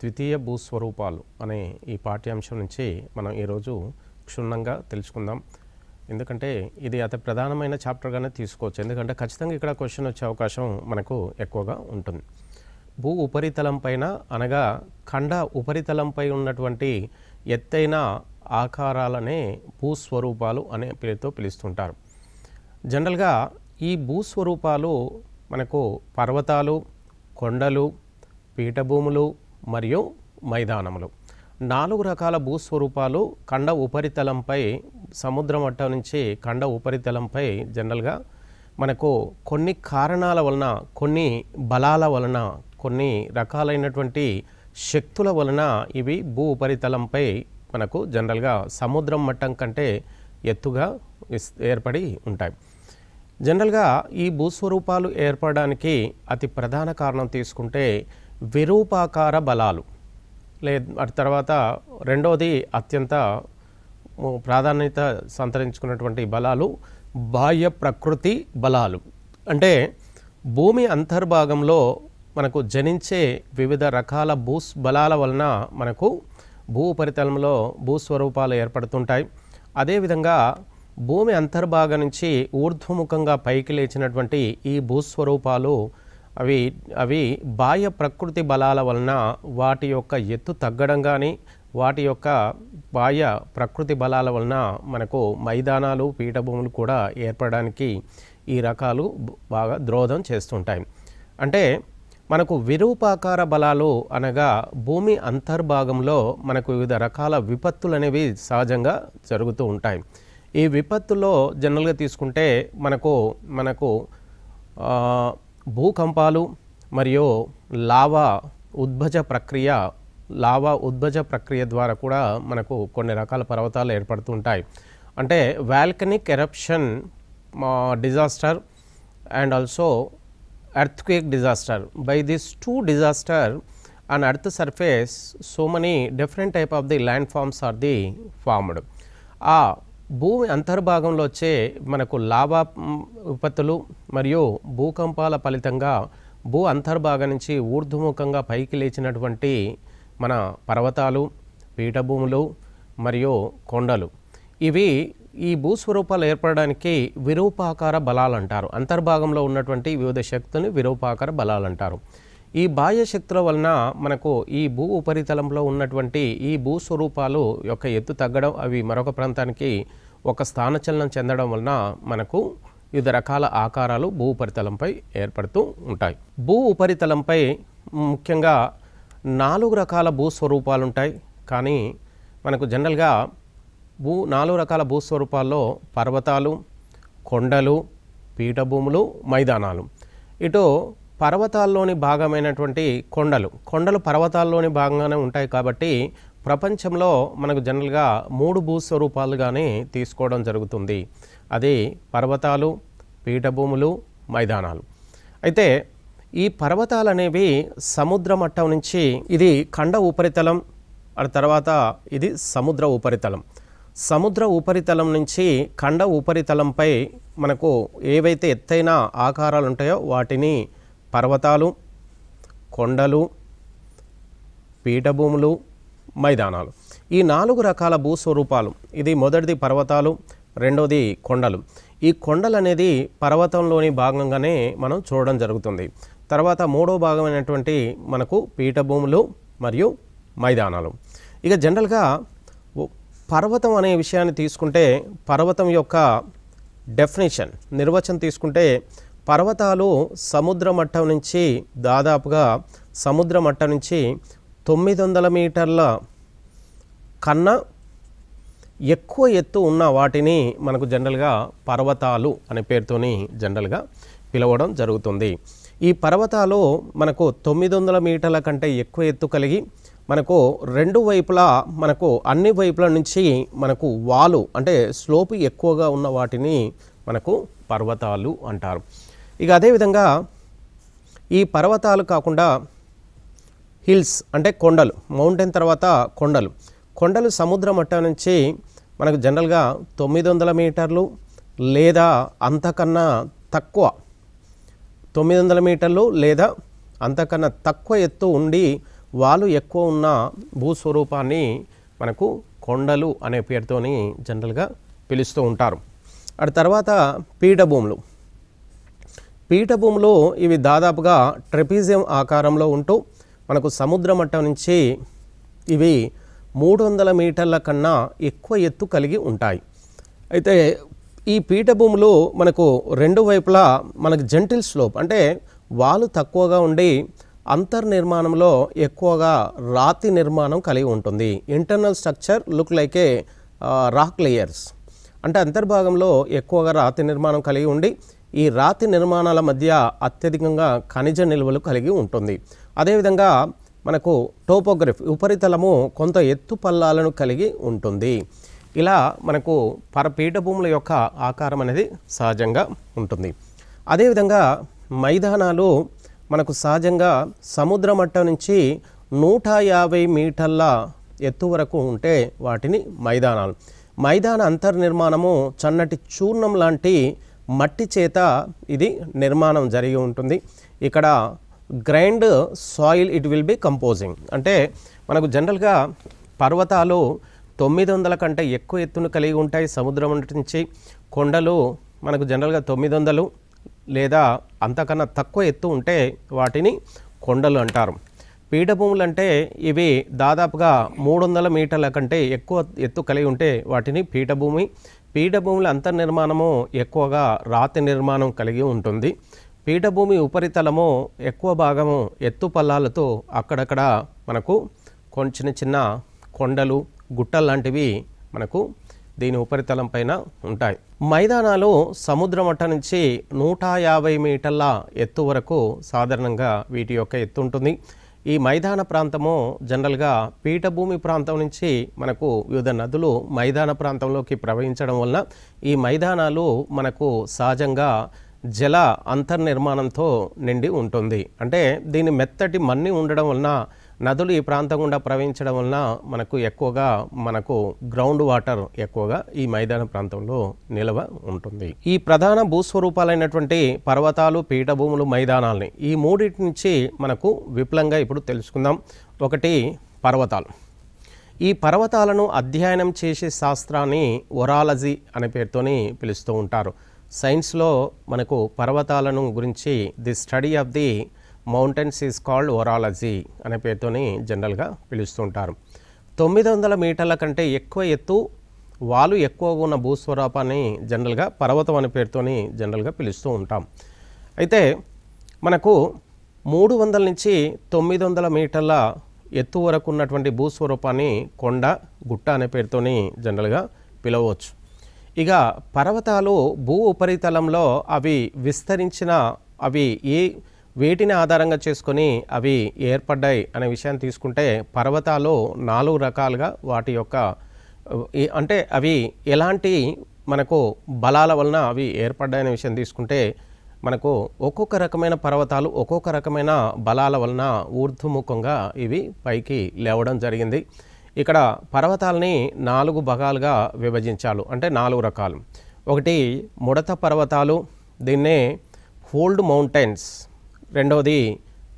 ద్వితీయ భూస్వరూపాలు అనే ఈ పాఠ్యాంశం నుంచి మనం ఈరోజు క్షుణ్ణంగా తెలుసుకుందాం ఎందుకంటే ఇది అతి ప్రధానమైన చాప్టర్గానే తీసుకోవచ్చు ఎందుకంటే ఖచ్చితంగా ఇక్కడ క్వశ్చన్ వచ్చే అవకాశం మనకు ఎక్కువగా ఉంటుంది భూ ఉపరితలం పైన అనగా ఖండ ఉపరితలంపై ఉన్నటువంటి ఎత్తైన ఆకారాలనే భూస్వరూపాలు అనే పేరుతో పిలుస్తుంటారు జనరల్గా ఈ భూస్వరూపాలు మనకు పర్వతాలు కొండలు పీఠభూములు మరియు మైదానములు నాలుగు రకాల భూస్వరూపాలు ఖండ ఉపరితలంపై సముద్ర మట్టం నుంచి ఖండ ఉపరితలంపై జనరల్గా మనకు కొన్ని కారణాల వలన కొన్ని బలాల వలన కొన్ని రకాలైనటువంటి శక్తుల వలన ఇవి భూ ఉపరితలంపై మనకు జనరల్గా సముద్రం మట్టం కంటే ఎత్తుగా ఏర్పడి ఉంటాయి జనరల్గా ఈ భూస్వరూపాలు ఏర్పడడానికి అతి ప్రధాన కారణం తీసుకుంటే విరూపాకార బలాలు లే అటు తర్వాత రెండవది అత్యంత ప్రాధాన్యత సంతరించుకున్నటువంటి బలాలు బాహ్య ప్రకృతి బలాలు అంటే భూమి అంతర్భాగంలో మనకు జనించే వివిధ రకాల భూస్ బలాల వలన మనకు భూ ఉపరితలంలో భూస్వరూపాలు ఏర్పడుతుంటాయి అదేవిధంగా భూమి అంతర్భాగం నుంచి ఊర్ధ్వముఖంగా పైకి లేచినటువంటి ఈ భూస్వరూపాలు అవి అవి బాహ్య ప్రకృతి బలాల వలన వాటి యొక్క ఎత్తు తగ్గడం కానీ వాటి యొక్క బాహ్య ప్రకృతి బలాల వలన మనకు మైదానాలు పీఠభూములు కూడా ఏర్పడడానికి ఈ రకాలు బాగా ద్రోధం చేస్తుంటాయి అంటే మనకు విరూపాకార బలాలు అనగా భూమి అంతర్భాగంలో మనకు వివిధ రకాల విపత్తులు అనేవి సహజంగా జరుగుతూ ఉంటాయి ఈ విపత్తులో జనరల్గా తీసుకుంటే మనకు మనకు భూకంపాలు మరియు లావా ఉద్భజ ప్రక్రియ లావా ఉద్భజ ప్రక్రియ ద్వారా కూడా మనకు కొన్ని రకాల పర్వతాలు ఏర్పడుతుంటాయి అంటే volcanic eruption disaster and also earthquake disaster by this two disaster earth surface so many different type of the land forms are the formed ఆ భూమి అంతర్భాగంలో వచ్చే మనకు లాభ ఉత్పత్తులు మరియు భూకంపాల ఫలితంగా భూ అంతర్భాగం నుంచి ఊర్ధ్వముఖంగా పైకి లేచినటువంటి మన పర్వతాలు పీఠభూములు మరియు కొండలు ఇవి ఈ భూస్వరూపాలు ఏర్పడడానికి విరూపాకార బలాలు అంటారు అంతర్భాగంలో ఉన్నటువంటి వివిధ శక్తులను విరూపాకార బలాలు అంటారు ఈ బాహ్య శక్తుల వలన మనకు ఈ భూ ఉపరితలంలో ఉన్నటువంటి ఈ భూస్వరూపాలు యొక్క ఎత్తు తగ్గడం అవి మరొక ప్రాంతానికి ఒక స్థానచలనం చెందడం వలన మనకు వివిధ రకాల ఆకారాలు భూ ఉపరితలంపై ఏర్పడుతూ ఉంటాయి భూ ఉపరితలంపై ముఖ్యంగా నాలుగు రకాల భూస్వరూపాలు ఉంటాయి కానీ మనకు జనరల్గా భూ నాలుగు రకాల భూస్వరూపాల్లో పర్వతాలు కొండలు పీఠభూములు మైదానాలు ఇటు పర్వతాల్లోని భాగమైనటువంటి కొండలు కొండలు పర్వతాల్లోని భాగంగానే ఉంటాయి కాబట్టి ప్రపంచంలో మనకు జనరల్గా మూడు భూస్వరూపాలుగానే తీసుకోవడం జరుగుతుంది అది పర్వతాలు పీఠభూములు మైదానాలు అయితే ఈ పర్వతాలు అనేవి సముద్ర మట్టం నుంచి ఇది ఖండ ఉపరితలం ఆ తర్వాత ఇది సముద్ర ఉపరితలం సముద్ర ఉపరితలం నుంచి ఖండ ఉపరితలంపై మనకు ఏవైతే ఎత్తైన ఆకారాలు ఉంటాయో వాటిని పర్వతాలు కొండలు పీఠభూములు మైదానాలు ఈ నాలుగు రకాల భూస్వరూపాలు ఇది మొదటిది పర్వతాలు రెండోది కొండలు ఈ కొండలు అనేది పర్వతంలోని భాగంగానే మనం చూడడం జరుగుతుంది తర్వాత మూడో భాగమైనటువంటి మనకు పీఠభూములు మరియు మైదానాలు ఇక జనరల్గా పర్వతం అనే విషయాన్ని తీసుకుంటే పర్వతం యొక్క డెఫినేషన్ నిర్వచనం తీసుకుంటే పర్వతాలు సముద్ర మట్టం నుంచి దాదాపుగా సముద్ర మట్టం నుంచి తొమ్మిది వందల మీటర్ల కన్నా ఎక్కువ ఎత్తు ఉన్న వాటిని మనకు జనరల్గా పర్వతాలు అనే పేరుతోని జనరల్గా పిలవడం జరుగుతుంది ఈ పర్వతాలు మనకు తొమ్మిది వందల మీటర్ల కంటే ఎక్కువ ఎత్తు కలిగి మనకు రెండు వైపులా మనకు అన్ని వైపుల నుంచి మనకు వాలు అంటే స్లోపు ఎక్కువగా ఉన్న వాటిని మనకు పర్వతాలు అంటారు ఇక అదేవిధంగా ఈ పర్వతాలు కాకుండా హిల్స్ అంటే కొండలు మౌంటైన్ తర్వాత కొండలు కొండలు సముద్ర మట్టం నుంచి మనకు జనరల్గా తొమ్మిది వందల మీటర్లు లేదా అంతకన్నా తక్కువ తొమ్మిది వందల మీటర్లు లేదా అంతకన్నా తక్కువ ఎత్తు ఉండి వాళ్ళు ఎక్కువ ఉన్న భూస్వరూపాన్ని మనకు కొండలు అనే పేరుతోని జనరల్గా పిలుస్తూ ఉంటారు అటు తర్వాత పీఠభూములు పీఠభూమిలో ఇవి దాదాపుగా ట్రెపిజియం ఆకారంలో ఉంటూ మనకు సముద్ర మట్టం నుంచి ఇవి మూడు వందల మీటర్ల కన్నా ఎక్కువ ఎత్తు కలిగి ఉంటాయి అయితే ఈ పీఠభూములు మనకు రెండు వైపులా మనకు జెంటిల్ స్లోప్ అంటే వాలు తక్కువగా ఉండి అంతర్నిర్మాణంలో ఎక్కువగా రాతి నిర్మాణం కలిగి ఉంటుంది internal structure look like a rock layers అంటే అంతర్భాగంలో ఎక్కువగా రాతి నిర్మాణం కలిగి ఉండి ఈ రాతి నిర్మాణాల మధ్య అత్యధికంగా ఖనిజ నిల్వలు కలిగి ఉంటుంది అదేవిధంగా మనకు టోపోగ్రఫీ ఉపరితలము కొంత ఎత్తు పల్లాలను కలిగి ఉంటుంది ఇలా మనకు పరపీఠభూముల యొక్క ఆకారం అనేది సహజంగా ఉంటుంది అదేవిధంగా మైదానాలు మనకు సహజంగా సముద్ర మట్టం నుంచి నూట యాభై మీటర్ల ఎత్తు వరకు ఉంటే వాటిని మైదానాలు మైదాన అంతర్నిర్మాణము చన్నటి చూర్ణం లాంటి మట్టి చేత ఇది నిర్మాణం జరిగి ఉంటుంది ఇక్కడ grind soil it will be composing అంటే మనకు జనరల్గా పర్వతాలు తొమ్మిది వందల కంటే ఎక్కువ ఎత్తును కలిగి ఉంటాయి సముద్రం నుంచి కొండలు మనకు జనరల్గా తొమ్మిది వందలు లేదా అంతకన్నా తక్కువ ఎత్తు ఉంటే వాటిని కొండలు అంటారు పీఠభూములు అంటే ఇవి దాదాపుగా మూడు వందల మీటర్ల కంటే ఎక్కువ ఎత్తు కలిగి ఉంటే వాటిని పీఠభూమి పీఠభూముల అంతర్నిర్మాణము ఎక్కువగా రాతి నిర్మాణం కలిగి ఉంటుంది పీఠభూమి ఉపరితలము ఎక్కువ భాగము ఎత్తు పల్లాలతో అక్కడక్కడ మనకు చిన్న చిన్న కొండలు గుట్టలు లాంటివి మనకు దీని ఉపరితలం పైన ఉంటాయి మైదానాలు సముద్ర మట్ట నుంచి నూట యాభై మీటర్ల ఎత్తు వరకు సాధారణంగా వీటి యొక్క ఎత్తు ఉంటుంది ఈ మైదాన ప్రాంతము జనరల్గా పీఠభూమి ప్రాంతం నుంచి మనకు వివిధ నదులు మైదాన ప్రాంతంలోకి ప్రవహించడం వలన ఈ మైదానాలు మనకు సహజంగా జల అంతర్నిర్మాణంతో నిండి ఉంటుంది అంటే దీని మెత్తటి మన్ని ఉండడం వలన నదులు ఈ ప్రాంతం గుండా ప్రవహించడం వలన మనకు ఎక్కువగా మనకు గ్రౌండ్ వాటర్ ఎక్కువగా ఈ మైదాన ప్రాంతంలో నిల్వ ఉంటుంది ఈ ప్రధాన భూస్వరూపాలైనటువంటి పర్వతాలు పీఠభూములు మైదానాలని ఈ మూడింటి నుంచి మనకు విపులంగా ఇప్పుడు తెలుసుకుందాం ఒకటి పర్వతాలు ఈ పర్వతాలను అధ్యయనం చేసే శాస్త్రాన్ని ఒరాలజీ అనే పేరుతోని పిలుస్తూ ఉంటారు సైన్స్లో మనకు పర్వతాలను గురించి the study of the mountains is called orology అనే పేరుతోని జనరల్గా పిలుస్తుంటారు తొమ్మిది వందల మీటర్ల కంటే ఎక్కువ ఎత్తు వాలు ఎక్కువ ఉన్న భూస్వరూపాన్ని జనరల్గా పర్వతం అనే పేరుతోని జనరల్గా పిలుస్తూ ఉంటాం అయితే మనకు మూడు వందల నుంచి తొమ్మిది వందల మీటర్ల ఎత్తు వరకు ఉన్నటువంటి భూస్వరూపాన్ని కొండ గుట్ట అనే పేరుతోని జనరల్గా పిలవచ్చు ఇక పర్వతాలు భూ ఉపరితలంలో అవి విస్తరించిన అవి ఏ వీటిని ఆధారంగా చేసుకొని అవి ఏర్పడ్డాయి అనే విషయాన్ని తీసుకుంటే పర్వతాలు నాలుగు రకాలుగా వాటి యొక్క అంటే అవి ఎలాంటి మనకు బలాల వలన అవి ఏర్పడ్డాయనే విషయం తీసుకుంటే మనకు ఒక్కొక్క రకమైన పర్వతాలు ఒక్కొక్క రకమైన బలాల వలన ఊర్ధ్వముఖంగా ఇవి పైకి లేవడం జరిగింది ఇక్కడ పర్వతాలని నాలుగు భాగాలుగా విభజించాలు అంటే నాలుగు రకాలు ఒకటి ముడత పర్వతాలు దీన్నే హోల్డ్ మౌంటైన్స్ రెండవది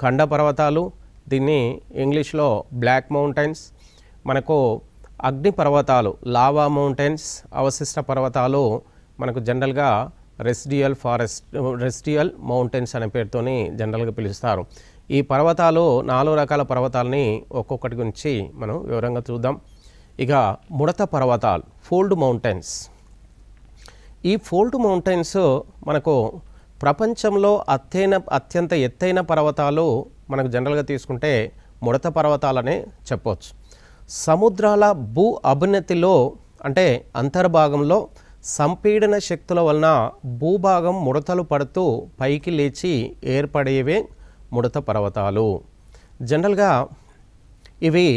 ఖండ పర్వతాలు దీన్ని ఇంగ్లీష్లో బ్లాక్ మౌంటైన్స్ మనకు అగ్ని పర్వతాలు లావా మౌంటైన్స్ అవశిష్ట పర్వతాలు మనకు జనరల్గా రెసిడియల్ ఫారెస్ట్ రెసిడియల్ మౌంటైన్స్ అనే పేరుతోని జనరల్గా పిలుస్తారు ఈ పర్వతాలు నాలుగు రకాల పర్వతాలని ఒక్కొక్కటి గురించి మనం వివరంగా చూద్దాం ఇక ముడత పర్వతాలు ఫోల్డ్ మౌంటైన్స్ ఈ ఫోల్డ్ మౌంటైన్స్ మనకు ప్రపంచంలో అత్యైన అత్యంత ఎత్తైన పర్వతాలు మనకు జనరల్గా తీసుకుంటే ముడత పర్వతాలనే చెప్పవచ్చు సముద్రాల భూ అభినతిలో అంటే అంతర్భాగంలో సంపీడన శక్తుల వలన భూభాగం ముడతలు పడుతూ పైకి లేచి ఏర్పడేవే ముడత పర్వతాలు జనరల్గా ఇవి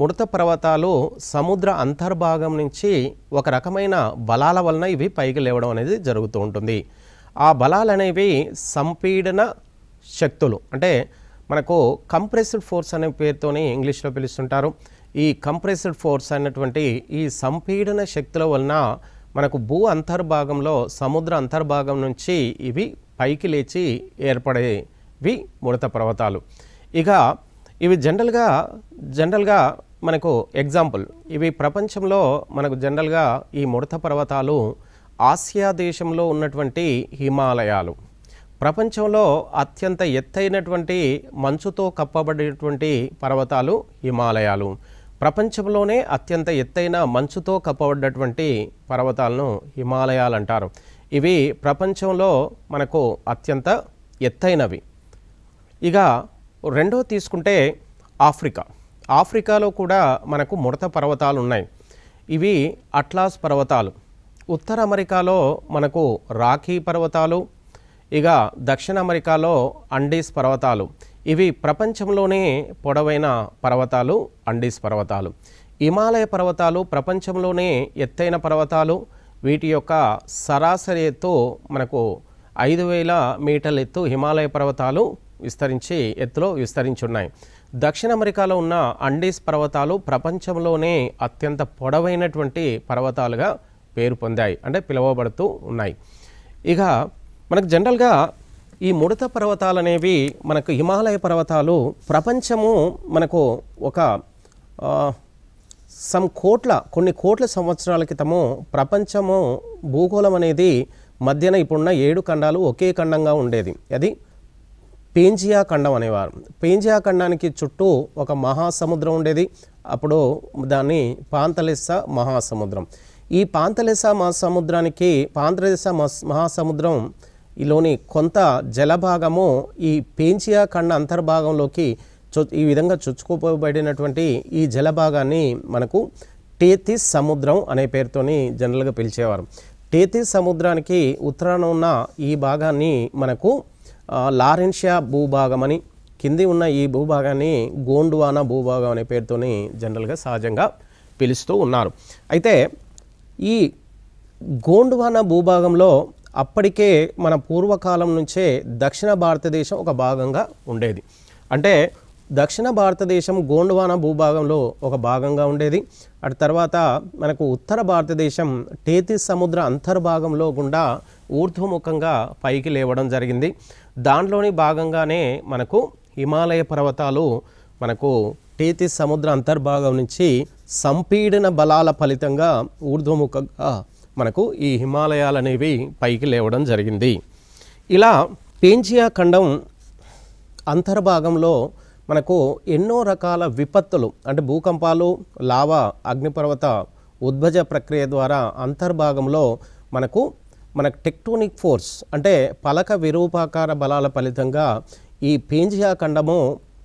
ముడత పర్వతాలు సముద్ర అంతర్భాగం నుంచి ఒక రకమైన బలాల వలన ఇవి పైకి లేవడం అనేది జరుగుతూ ఉంటుంది ఆ బలాలు అనేవి సంపీడన శక్తులు అంటే మనకు కంప్రెస్డ్ ఫోర్స్ అనే పేరుతోని ఇంగ్లీష్లో పిలుస్తుంటారు ఈ కంప్రెస్డ్ ఫోర్స్ అనేటువంటి ఈ సంపీడన శక్తుల వలన మనకు భూ అంతర్భాగంలో సముద్ర అంతర్భాగం నుంచి ఇవి పైకి లేచి ఏర్పడేవి ముడత పర్వతాలు ఇక ఇవి జనరల్గా జనరల్గా మనకు ఎగ్జాంపుల్ ఇవి ప్రపంచంలో మనకు జనరల్గా ఈ ముడత పర్వతాలు ఆసియా దేశంలో ఉన్నటువంటి హిమాలయాలు ప్రపంచంలో అత్యంత ఎత్తైనటువంటి మంచుతో కప్పబడినటువంటి పర్వతాలు హిమాలయాలు ప్రపంచంలోనే అత్యంత ఎత్తైన మంచుతో కప్పబడినటువంటి పర్వతాలను హిమాలయాలు అంటారు ఇవి ప్రపంచంలో మనకు అత్యంత ఎత్తైనవి ఇక రెండో తీసుకుంటే ఆఫ్రికా ఆఫ్రికాలో కూడా మనకు ముడత పర్వతాలు ఉన్నాయి ఇవి అట్లాస్ పర్వతాలు ఉత్తర అమెరికాలో మనకు రాఖీ పర్వతాలు ఇక దక్షిణ అమెరికాలో అండీస్ పర్వతాలు ఇవి ప్రపంచంలోనే పొడవైన పర్వతాలు అండీస్ పర్వతాలు హిమాలయ పర్వతాలు ప్రపంచంలోనే ఎత్తైన పర్వతాలు వీటి యొక్క సరాసరి ఎత్తు మనకు ఐదు వేల మీటర్ల ఎత్తు హిమాలయ పర్వతాలు విస్తరించి ఎత్తులో విస్తరించి ఉన్నాయి దక్షిణ అమెరికాలో ఉన్న అండీస్ పర్వతాలు ప్రపంచంలోనే అత్యంత పొడవైనటువంటి పర్వతాలుగా పేరు పొందాయి అంటే పిలువబడుతూ ఉన్నాయి ఇక మనకు జనరల్గా ఈ ముడత పర్వతాలు అనేవి మనకు హిమాలయ పర్వతాలు ప్రపంచము మనకు ఒక సమ్ కోట్ల కొన్ని కోట్ల సంవత్సరాల క్రితము ప్రపంచము భూగోళం అనేది మధ్యన ఇప్పుడున్న ఏడు ఖండాలు ఒకే ఖండంగా ఉండేది అది పేంజియా ఖండం అనేవారు పేంజియా ఖండానికి చుట్టూ ఒక మహాసముద్రం ఉండేది అప్పుడు దాన్ని పాంతలెస్స మహాసముద్రం ఈ పాంతలేస మహాసముద్రానికి పాంతలేస మహాసముద్రం ఈలోని కొంత జలభాగము ఈ పేంచియా ఖండ అంతర్భాగంలోకి చొ ఈ విధంగా చొచ్చుకోబడినటువంటి ఈ జలభాగాన్ని మనకు టేతిస్ సముద్రం అనే పేరుతోని జనరల్గా పిలిచేవారు టేతిస్ సముద్రానికి ఉత్తరాన ఉన్న ఈ భాగాన్ని మనకు లారెన్షియా భూభాగం అని కింది ఉన్న ఈ భూభాగాన్ని గోండువానా భూభాగం అనే పేరుతోని జనరల్గా సహజంగా పిలుస్తూ ఉన్నారు అయితే ఈ గోండువాన భూభాగంలో అప్పటికే మన పూర్వకాలం నుంచే దక్షిణ భారతదేశం ఒక భాగంగా ఉండేది అంటే దక్షిణ భారతదేశం గోండువాన భూభాగంలో ఒక భాగంగా ఉండేది అటు తర్వాత మనకు ఉత్తర భారతదేశం టేతి సముద్ర అంతర్భాగంలో గుండా ఊర్ధ్వముఖంగా పైకి లేవడం జరిగింది దాంట్లోని భాగంగానే మనకు హిమాలయ పర్వతాలు మనకు టీతి సముద్ర అంతర్భాగం నుంచి సంపీడన బలాల ఫలితంగా ఊర్ధ్వముఖంగా మనకు ఈ హిమాలయాలు అనేవి పైకి లేవడం జరిగింది ఇలా పేంచియా ఖండం అంతర్భాగంలో మనకు ఎన్నో రకాల విపత్తులు అంటే భూకంపాలు లావా అగ్నిపర్వత ఉద్భజ ప్రక్రియ ద్వారా అంతర్భాగంలో మనకు మన టెక్టోనిక్ ఫోర్స్ అంటే పలక విరూపాకార బలాల ఫలితంగా ఈ పేంజియా ఖండము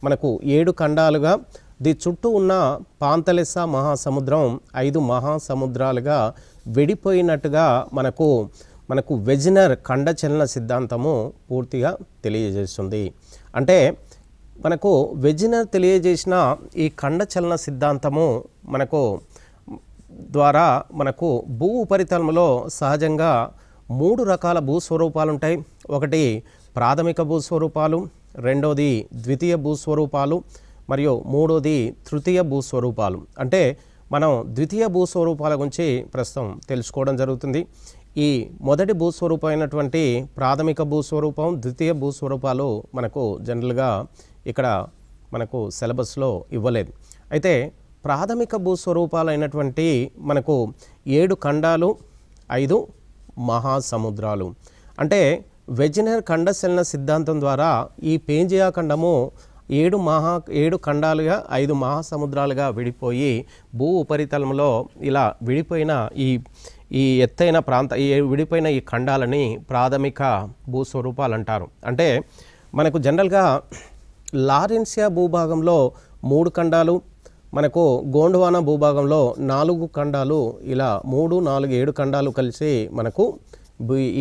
మనకు ఏడు ఖండాలుగా దీని చుట్టూ ఉన్న పాంతలెస మహాసముద్రం ఐదు మహాసముద్రాలుగా విడిపోయినట్టుగా మనకు మనకు వెజినర్ ఖండచలన సిద్ధాంతము పూర్తిగా తెలియజేస్తుంది అంటే మనకు వెజినర్ తెలియజేసిన ఈ ఖండచలన సిద్ధాంతము మనకు ద్వారా మనకు భూ ఉపరితలంలో సహజంగా మూడు రకాల భూస్వరూపాలు ఉంటాయి ఒకటి ప్రాథమిక భూస్వరూపాలు రెండోది ద్వితీయ భూస్వరూపాలు మరియు మూడోది తృతీయ భూస్వరూపాలు అంటే మనం ద్వితీయ భూస్వరూపాల గురించి ప్రస్తుతం తెలుసుకోవడం జరుగుతుంది ఈ మొదటి భూస్వరూపం అయినటువంటి ప్రాథమిక భూస్వరూపం ద్వితీయ భూస్వరూపాలు మనకు జనరల్గా ఇక్కడ మనకు సిలబస్లో ఇవ్వలేదు అయితే ప్రాథమిక అయినటువంటి మనకు ఏడు ఖండాలు ఐదు మహాసముద్రాలు అంటే వెజినర్ ఖండ సిద్ధాంతం ద్వారా ఈ పేంజియా ఖండము ఏడు మహా ఏడు ఖండాలుగా ఐదు మహాసముద్రాలుగా విడిపోయి భూ ఉపరితలంలో ఇలా విడిపోయిన ఈ ఈ ఎత్తైన ప్రాంత ఈ విడిపోయిన ఈ ఖండాలని ప్రాథమిక భూస్వరూపాలు అంటారు అంటే మనకు జనరల్గా లారెన్సియా భూభాగంలో మూడు ఖండాలు మనకు గోండువానా భూభాగంలో నాలుగు ఖండాలు ఇలా మూడు నాలుగు ఏడు ఖండాలు కలిసి మనకు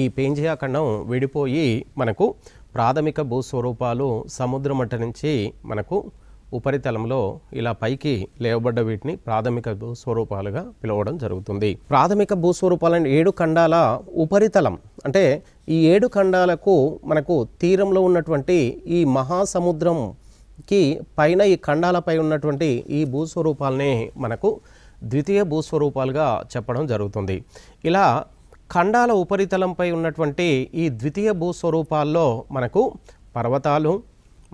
ఈ పేంజియా ఖండం విడిపోయి మనకు ప్రాథమిక భూస్వరూపాలు సముద్రమట్ట నుంచి మనకు ఉపరితలంలో ఇలా పైకి లేవబడ్డ వీటిని ప్రాథమిక భూస్వరూపాలుగా పిలవడం జరుగుతుంది ప్రాథమిక భూస్వరూపాలైన ఏడు ఖండాల ఉపరితలం అంటే ఈ ఏడు ఖండాలకు మనకు తీరంలో ఉన్నటువంటి ఈ మహాసముద్రంకి పైన ఈ ఖండాలపై ఉన్నటువంటి ఈ భూస్వరూపాలని మనకు ద్వితీయ భూస్వరూపాలుగా చెప్పడం జరుగుతుంది ఇలా ఖండాల ఉపరితలంపై ఉన్నటువంటి ఈ ద్వితీయ భూస్వరూపాల్లో మనకు పర్వతాలు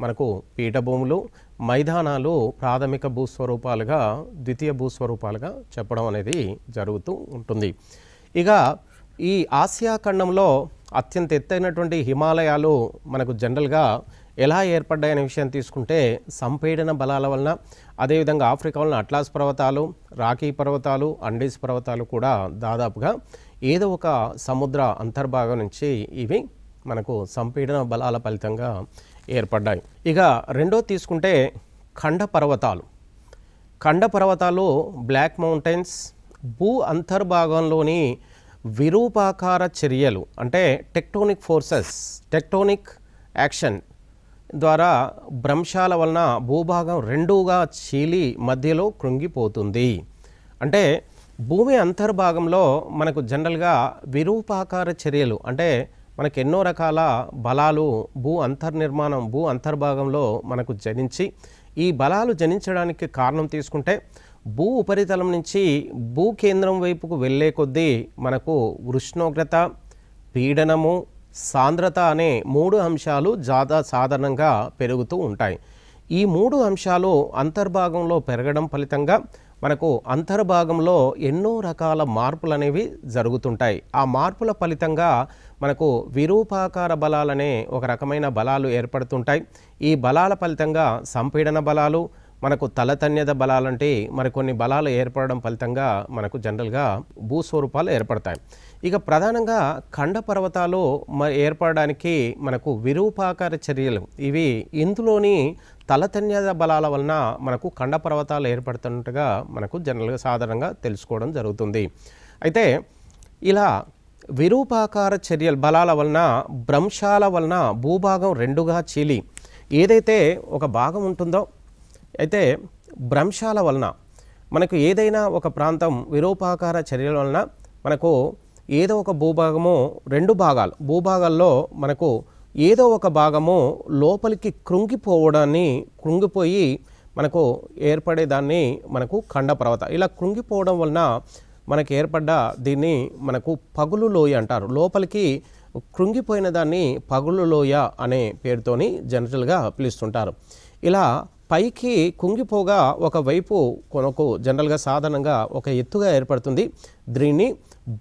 మనకు పీఠభూములు మైదానాలు ప్రాథమిక భూస్వరూపాలుగా ద్వితీయ భూస్వరూపాలుగా చెప్పడం అనేది జరుగుతూ ఉంటుంది ఇక ఈ ఆసియా ఖండంలో అత్యంత ఎత్తైనటువంటి హిమాలయాలు మనకు జనరల్గా ఎలా ఏర్పడ్డాయనే విషయం తీసుకుంటే సంపీడన బలాల వలన అదేవిధంగా ఆఫ్రికా వలన అట్లాస్ పర్వతాలు రాఖీ పర్వతాలు అండీస్ పర్వతాలు కూడా దాదాపుగా ఏదో ఒక సముద్ర అంతర్భాగం నుంచి ఇవి మనకు సంపీడన బలాల ఫలితంగా ఏర్పడ్డాయి ఇక రెండో తీసుకుంటే ఖండ పర్వతాలు ఖండ పర్వతాలు బ్లాక్ మౌంటైన్స్ భూ అంతర్భాగంలోని విరూపాకార చర్యలు అంటే టెక్టోనిక్ ఫోర్సెస్ టెక్టోనిక్ యాక్షన్ ద్వారా భ్రంశాల వలన భూభాగం రెండుగా చీలి మధ్యలో కృంగిపోతుంది అంటే భూమి అంతర్భాగంలో మనకు జనరల్గా విరూపాకార చర్యలు అంటే మనకు ఎన్నో రకాల బలాలు భూ అంతర్నిర్మాణం భూ అంతర్భాగంలో మనకు జనించి ఈ బలాలు జనించడానికి కారణం తీసుకుంటే భూ ఉపరితలం నుంచి భూ కేంద్రం వైపుకు వెళ్ళే కొద్దీ మనకు ఉష్ణోగ్రత పీడనము సాంద్రత అనే మూడు అంశాలు జాదా సాధారణంగా పెరుగుతూ ఉంటాయి ఈ మూడు అంశాలు అంతర్భాగంలో పెరగడం ఫలితంగా మనకు అంతర్భాగంలో ఎన్నో రకాల మార్పులు అనేవి జరుగుతుంటాయి ఆ మార్పుల ఫలితంగా మనకు విరూపాకార బలాలనే ఒక రకమైన బలాలు ఏర్పడుతుంటాయి ఈ బలాల ఫలితంగా సంపీడన బలాలు మనకు తలతన్యత బలాలంటే మరికొన్ని బలాలు ఏర్పడడం ఫలితంగా మనకు జనరల్గా భూస్వరూపాలు ఏర్పడతాయి ఇక ప్రధానంగా ఖండ పర్వతాలు ఏర్పడడానికి మనకు విరూపాకార చర్యలు ఇవి ఇందులోని తలతన్య బలాల వలన మనకు కండ పర్వతాలు ఏర్పడుతున్నట్టుగా మనకు జనరల్గా సాధారణంగా తెలుసుకోవడం జరుగుతుంది అయితే ఇలా విరూపాకార చర్యల బలాల వలన భ్రంశాల వలన భూభాగం రెండుగా చీలి ఏదైతే ఒక భాగం ఉంటుందో అయితే భ్రంశాల వలన మనకు ఏదైనా ఒక ప్రాంతం విరూపాకార చర్యల వలన మనకు ఏదో ఒక భూభాగము రెండు భాగాలు భూభాగాల్లో మనకు ఏదో ఒక భాగము లోపలికి కృంగిపోవడాన్ని కృంగిపోయి మనకు ఏర్పడేదాన్ని మనకు ఖండ పర్వత ఇలా కృంగిపోవడం వలన మనకు ఏర్పడ్డ దీన్ని మనకు పగులు లోయ అంటారు లోపలికి కృంగిపోయిన దాన్ని పగులు లోయ అనే పేరుతోని జనరల్గా పిలుస్తుంటారు ఇలా పైకి కుంగిపోగా ఒకవైపు కొనకు జనరల్గా సాధారణంగా ఒక ఎత్తుగా ఏర్పడుతుంది దీన్ని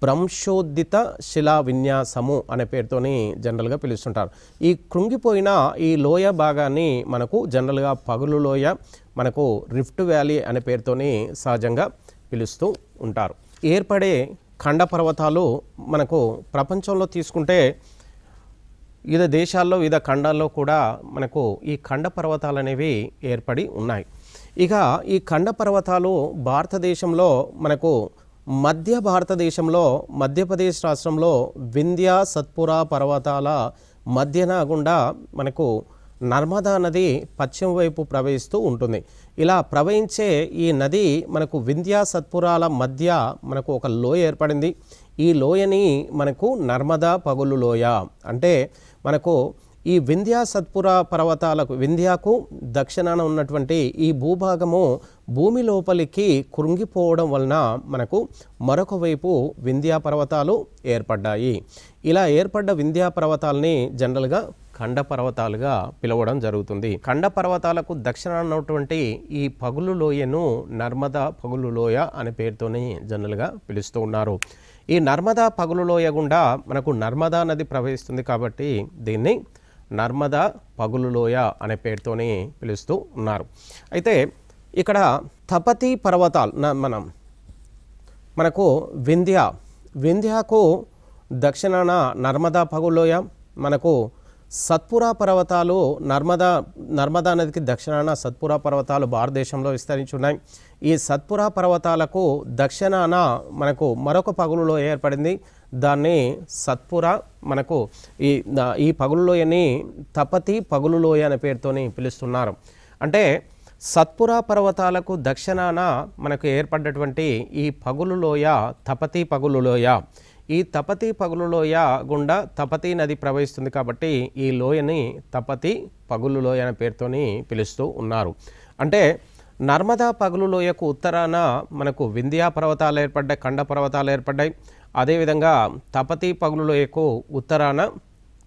భ్రంశోద్దిత శిలా విన్యాసము అనే పేరుతోని జనరల్గా పిలుస్తుంటారు ఈ కృంగిపోయిన ఈ లోయ భాగాన్ని మనకు జనరల్గా పగులు లోయ మనకు రిఫ్ట్ వ్యాలీ అనే పేరుతోని సహజంగా పిలుస్తూ ఉంటారు ఏర్పడే ఖండ పర్వతాలు మనకు ప్రపంచంలో తీసుకుంటే వివిధ దేశాల్లో వివిధ ఖండాల్లో కూడా మనకు ఈ ఖండ పర్వతాలు అనేవి ఏర్పడి ఉన్నాయి ఇక ఈ ఖండ పర్వతాలు భారతదేశంలో మనకు మధ్య భారతదేశంలో మధ్యప్రదేశ్ రాష్ట్రంలో వింధ్య సత్పురా పర్వతాల మధ్యన గుండా మనకు నర్మదా నది పశ్చిమ వైపు ప్రవహిస్తూ ఉంటుంది ఇలా ప్రవహించే ఈ నది మనకు వింధ్యా సత్పురాల మధ్య మనకు ఒక లోయ ఏర్పడింది ఈ లోయని మనకు నర్మదా పగులు లోయ అంటే మనకు ఈ వింధ్యా సత్పుర పర్వతాలకు వింధ్యాకు దక్షిణాన ఉన్నటువంటి ఈ భూభాగము భూమి లోపలికి కృంగిపోవడం వలన మనకు మరొక వైపు వింధ్యా పర్వతాలు ఏర్పడ్డాయి ఇలా ఏర్పడ్డ వింధ్యా పర్వతాలని జనరల్గా ఖండ పర్వతాలుగా పిలవడం జరుగుతుంది ఖండ పర్వతాలకు ఉన్నటువంటి ఈ పగులు లోయను నర్మదా పగులు లోయ అనే పేరుతోనే జనరల్గా పిలుస్తూ ఉన్నారు ఈ నర్మదా పగులు లోయ గుండా మనకు నర్మదా నది ప్రవహిస్తుంది కాబట్టి దీన్ని నర్మదా పగులులోయ అనే పేరుతోనే పిలుస్తూ ఉన్నారు అయితే ఇక్కడ తపతి పర్వతాలు మనం మనకు వింధ్య వింధ్యకు దక్షిణాన నర్మదా పగులోయ మనకు సత్పురా పర్వతాలు నర్మదా నర్మదా నదికి దక్షిణాన సత్పురా పర్వతాలు భారతదేశంలో విస్తరించి ఉన్నాయి ఈ సత్పురా పర్వతాలకు దక్షిణాన మనకు మరొక పగులులో ఏర్పడింది దాన్ని సత్పుర మనకు ఈ ఈ పగులులోయని తపతి పగులులోయ అనే పేరుతోని పిలుస్తున్నారు అంటే సత్పురా పర్వతాలకు దక్షిణాన మనకు ఏర్పడ్డటువంటి ఈ పగులులోయ తపతి పగులులోయ ఈ తపతి పగులులోయ గుండా తపతి నది ప్రవహిస్తుంది కాబట్టి ఈ లోయని తపతి పగులులోయ అనే పేరుతోని పిలుస్తూ ఉన్నారు అంటే నర్మదా పగులులోయకు ఉత్తరాన మనకు వింధ్యా పర్వతాలు ఏర్పడ్డాయి ఖండ పర్వతాలు ఏర్పడ్డాయి అదేవిధంగా తపతీ పగులులకు ఉత్తరాన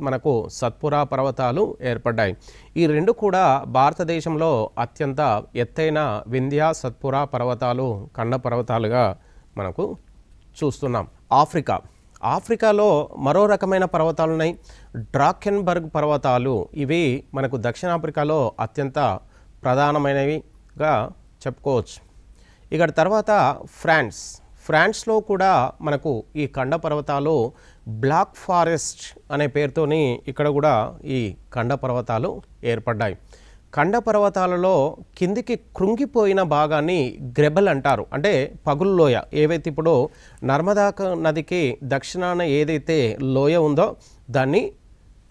మనకు సత్పురా పర్వతాలు ఏర్పడ్డాయి ఈ రెండు కూడా భారతదేశంలో అత్యంత ఎత్తైన వింధ్యా సత్పురా పర్వతాలు కండ పర్వతాలుగా మనకు చూస్తున్నాం ఆఫ్రికా ఆఫ్రికాలో మరో రకమైన పర్వతాలు ఉన్నాయి డ్రాకెన్బర్గ్ పర్వతాలు ఇవి మనకు దక్షిణాఫ్రికాలో అత్యంత ప్రధానమైనవిగా చెప్పుకోవచ్చు ఇక్కడ తర్వాత ఫ్రాన్స్ ఫ్రాన్స్లో కూడా మనకు ఈ ఖండ పర్వతాలు బ్లాక్ ఫారెస్ట్ అనే పేరుతోని ఇక్కడ కూడా ఈ ఖండ పర్వతాలు ఏర్పడ్డాయి ఖండ పర్వతాలలో కిందికి కృంగిపోయిన భాగాన్ని గ్రెబల్ అంటారు అంటే పగులు లోయ ఏవైతే ఇప్పుడు నర్మదా నదికి దక్షిణాన ఏదైతే లోయ ఉందో దాన్ని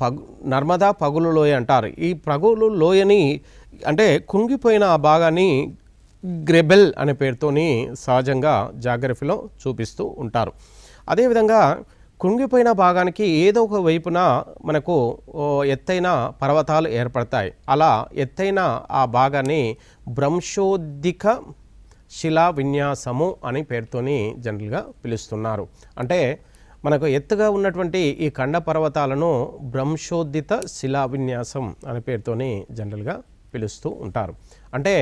పగు నర్మదా పగులు లోయ అంటారు ఈ పగులు లోయని అంటే కుంగిపోయిన ఆ భాగాన్ని గ్రెబెల్ అనే పేరుతోని సహజంగా జాగ్రఫీలో చూపిస్తూ ఉంటారు అదేవిధంగా కుంగిపోయిన భాగానికి ఏదో ఒక వైపున మనకు ఎత్తైన పర్వతాలు ఏర్పడతాయి అలా ఎత్తైన ఆ భాగాన్ని భ్రంశోద్దిక శిలా విన్యాసము అని పేరుతోని జనరల్గా పిలుస్తున్నారు అంటే మనకు ఎత్తుగా ఉన్నటువంటి ఈ ఖండ పర్వతాలను భ్రంశోద్దిత శిలా విన్యాసం అనే పేరుతోని జనరల్గా పిలుస్తూ ఉంటారు అంటే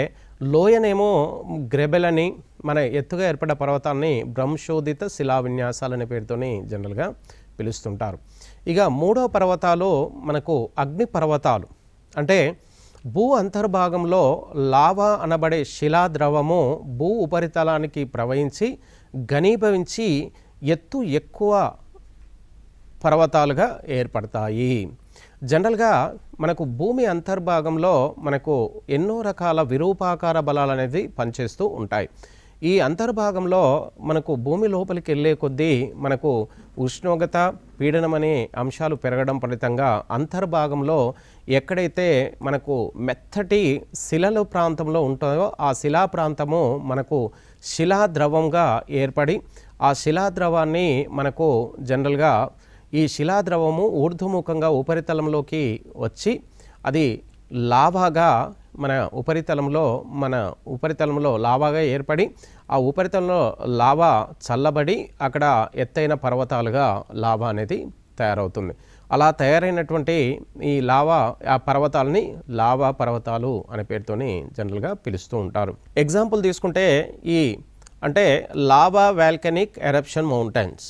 లోయనేమో గ్రెబెల్ అని మన ఎత్తుగా ఏర్పడ్డ పర్వతాన్ని బ్రహ్మశోధిత శిలా విన్యాసాలు అనే పేరుతోని జనరల్గా పిలుస్తుంటారు ఇక మూడో పర్వతాలు మనకు అగ్ని పర్వతాలు అంటే భూ అంతర్భాగంలో లావా అనబడే శిలా ద్రవము భూ ఉపరితలానికి ప్రవహించి ఘనీభవించి ఎత్తు ఎక్కువ పర్వతాలుగా ఏర్పడతాయి జనరల్గా మనకు భూమి అంతర్భాగంలో మనకు ఎన్నో రకాల విరూపాకార బలాలు అనేది పనిచేస్తూ ఉంటాయి ఈ అంతర్భాగంలో మనకు భూమి లోపలికి వెళ్ళే కొద్దీ మనకు ఉష్ణోగ్రత పీడనం అనే అంశాలు పెరగడం ఫలితంగా అంతర్భాగంలో ఎక్కడైతే మనకు మెత్తటి శిలల ప్రాంతంలో ఉంటాయో ఆ శిలా ప్రాంతము మనకు శిలాద్రవంగా ఏర్పడి ఆ శిలాద్రవాన్ని మనకు జనరల్గా ఈ శిలాద్రవము ఊర్ధ్వముఖంగా ఉపరితలంలోకి వచ్చి అది లావాగా మన ఉపరితలంలో మన ఉపరితలంలో లావాగా ఏర్పడి ఆ ఉపరితలంలో లావా చల్లబడి అక్కడ ఎత్తైన పర్వతాలుగా లావా అనేది తయారవుతుంది అలా తయారైనటువంటి ఈ లావా ఆ పర్వతాలని లావా పర్వతాలు అనే పేరుతోని జనరల్గా పిలుస్తూ ఉంటారు ఎగ్జాంపుల్ తీసుకుంటే ఈ అంటే లావా వాల్కనిక్ ఎరప్షన్ మౌంటైన్స్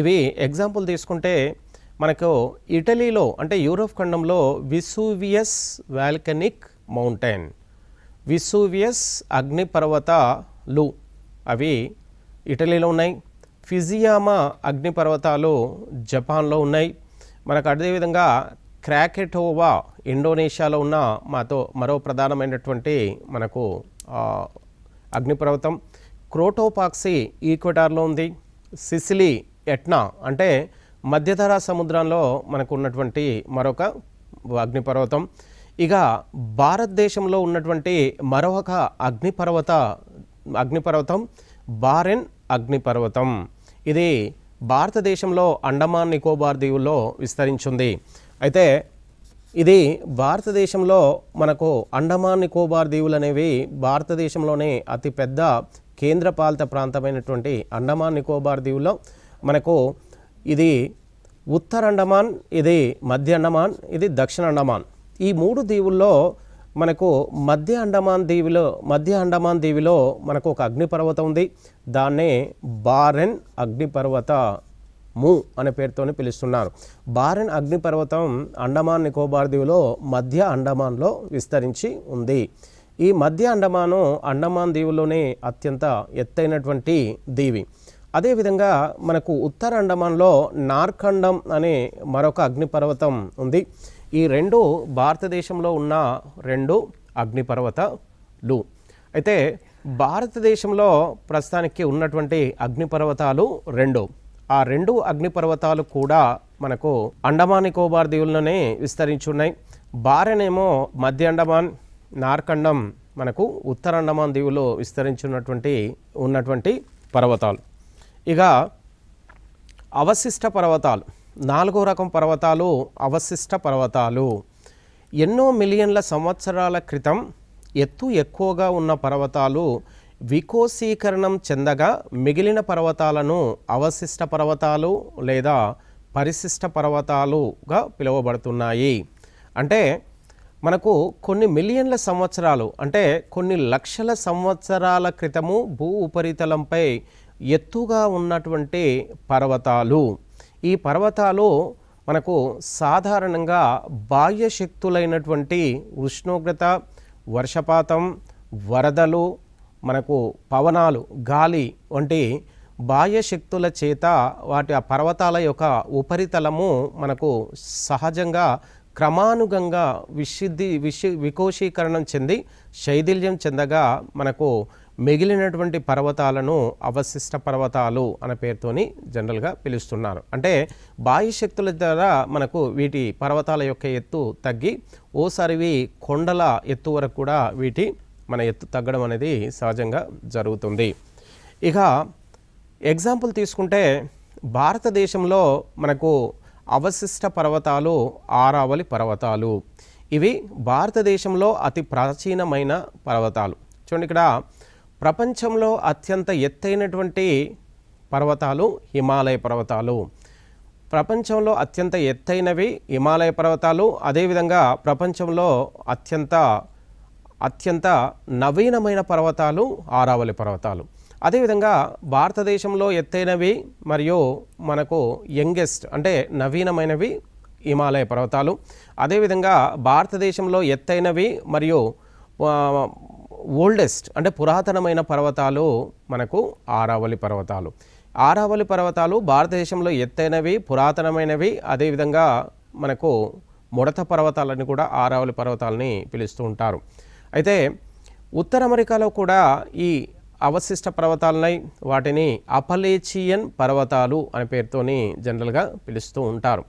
ఇవి ఎగ్జాంపుల్ తీసుకుంటే మనకు ఇటలీలో అంటే యూరోప్ ఖండంలో విసూవియస్ వాల్కనిక్ మౌంటైన్ విసూవియస్ అగ్నిపర్వతాలు అవి ఇటలీలో ఉన్నాయి ఫిజియామా అగ్నిపర్వతాలు జపాన్లో ఉన్నాయి మనకు అదేవిధంగా క్రాకెటోవా ఇండోనేషియాలో ఉన్న మాతో మరో ప్రధానమైనటువంటి మనకు అగ్నిపర్వతం క్రోటోపాక్సీ ఈక్వెటార్లో ఉంది సిసిలీ ఎట్నా అంటే మధ్యధరా సముద్రంలో మనకు ఉన్నటువంటి మరొక అగ్నిపర్వతం ఇక భారతదేశంలో ఉన్నటువంటి మరొక అగ్నిపర్వత అగ్నిపర్వతం బారెన్ అగ్నిపర్వతం ఇది భారతదేశంలో అండమాన్ నికోబార్ దీవుల్లో విస్తరించింది అయితే ఇది భారతదేశంలో మనకు అండమాన్ నికోబార్ దీవులు అనేవి భారతదేశంలోనే అతిపెద్ద కేంద్రపాలిత ప్రాంతమైనటువంటి అండమాన్ నికోబార్ దీవుల్లో మనకు ఇది ఉత్తర అండమాన్ ఇది మధ్య అండమాన్ ఇది దక్షిణ అండమాన్ ఈ మూడు దీవుల్లో మనకు మధ్య అండమాన్ దీవిలో మధ్య అండమాన్ దీవిలో మనకు ఒక అగ్నిపర్వతం ఉంది దాన్ని బారెన్ అగ్నిపర్వత ము అనే పేరుతో పిలుస్తున్నారు బారెన్ అగ్నిపర్వతం అండమాన్ నికోబార్ దీవిలో మధ్య అండమాన్లో విస్తరించి ఉంది ఈ మధ్య అండమాను అండమాన్ దీవులోనే అత్యంత ఎత్తైనటువంటి దీవి అదేవిధంగా మనకు ఉత్తర అండమాన్లో నార్ఖండం అనే మరొక అగ్నిపర్వతం ఉంది ఈ రెండు భారతదేశంలో ఉన్న రెండు అగ్నిపర్వతాలు అయితే భారతదేశంలో ప్రస్తుతానికి ఉన్నటువంటి అగ్నిపర్వతాలు రెండు ఆ రెండు అగ్నిపర్వతాలు కూడా మనకు అండమాన్ నికోబార్ దీవుల్లోనే విస్తరించి ఉన్నాయి భార్యనేమో మధ్య అండమాన్ నార్ఖండం మనకు ఉత్తర అండమాన్ విస్తరించి విస్తరించున్నటువంటి ఉన్నటువంటి పర్వతాలు ఇక అవశిష్ట పర్వతాలు నాలుగో రకం పర్వతాలు అవశిష్ట పర్వతాలు ఎన్నో మిలియన్ల సంవత్సరాల క్రితం ఎత్తు ఎక్కువగా ఉన్న పర్వతాలు వికోసీకరణం చెందగా మిగిలిన పర్వతాలను అవశిష్ట పర్వతాలు లేదా పరిశిష్ట పర్వతాలుగా పిలువబడుతున్నాయి అంటే మనకు కొన్ని మిలియన్ల సంవత్సరాలు అంటే కొన్ని లక్షల సంవత్సరాల క్రితము భూ ఉపరితలంపై ఎత్తుగా ఉన్నటువంటి పర్వతాలు ఈ పర్వతాలు మనకు సాధారణంగా బాహ్య శక్తులైనటువంటి ఉష్ణోగ్రత వర్షపాతం వరదలు మనకు పవనాలు గాలి వంటి బాహ్య శక్తుల చేత వాటి ఆ పర్వతాల యొక్క ఉపరితలము మనకు సహజంగా క్రమానుగంగా విశుద్ధి విశ వికోశీకరణం చెంది శైథిల్యం చెందగా మనకు మిగిలినటువంటి పర్వతాలను అవశిష్ట పర్వతాలు అనే పేరుతోని జనరల్గా పిలుస్తున్నారు అంటే బాహ్య శక్తుల ద్వారా మనకు వీటి పర్వతాల యొక్క ఎత్తు తగ్గి ఓసారివి కొండల ఎత్తు వరకు కూడా వీటి మన ఎత్తు తగ్గడం అనేది సహజంగా జరుగుతుంది ఇక ఎగ్జాంపుల్ తీసుకుంటే భారతదేశంలో మనకు అవశిష్ట పర్వతాలు ఆరావలి పర్వతాలు ఇవి భారతదేశంలో అతి ప్రాచీనమైన పర్వతాలు చూడండి ఇక్కడ ప్రపంచంలో అత్యంత ఎత్తైనటువంటి పర్వతాలు హిమాలయ పర్వతాలు ప్రపంచంలో అత్యంత ఎత్తైనవి హిమాలయ పర్వతాలు అదేవిధంగా ప్రపంచంలో అత్యంత అత్యంత నవీనమైన పర్వతాలు ఆరావళి పర్వతాలు అదేవిధంగా భారతదేశంలో ఎత్తైనవి మరియు మనకు యంగెస్ట్ అంటే నవీనమైనవి హిమాలయ పర్వతాలు అదేవిధంగా భారతదేశంలో ఎత్తైనవి మరియు ఓల్డెస్ట్ అంటే పురాతనమైన పర్వతాలు మనకు ఆరావళి పర్వతాలు ఆరావళి పర్వతాలు భారతదేశంలో ఎత్తైనవి పురాతనమైనవి అదేవిధంగా మనకు ముడత పర్వతాలని కూడా ఆరావళి పర్వతాలని పిలుస్తూ ఉంటారు అయితే ఉత్తర అమెరికాలో కూడా ఈ అవశిష్ట పర్వతాలని వాటిని అపలేచియన్ పర్వతాలు అనే పేరుతోని జనరల్గా పిలుస్తూ ఉంటారు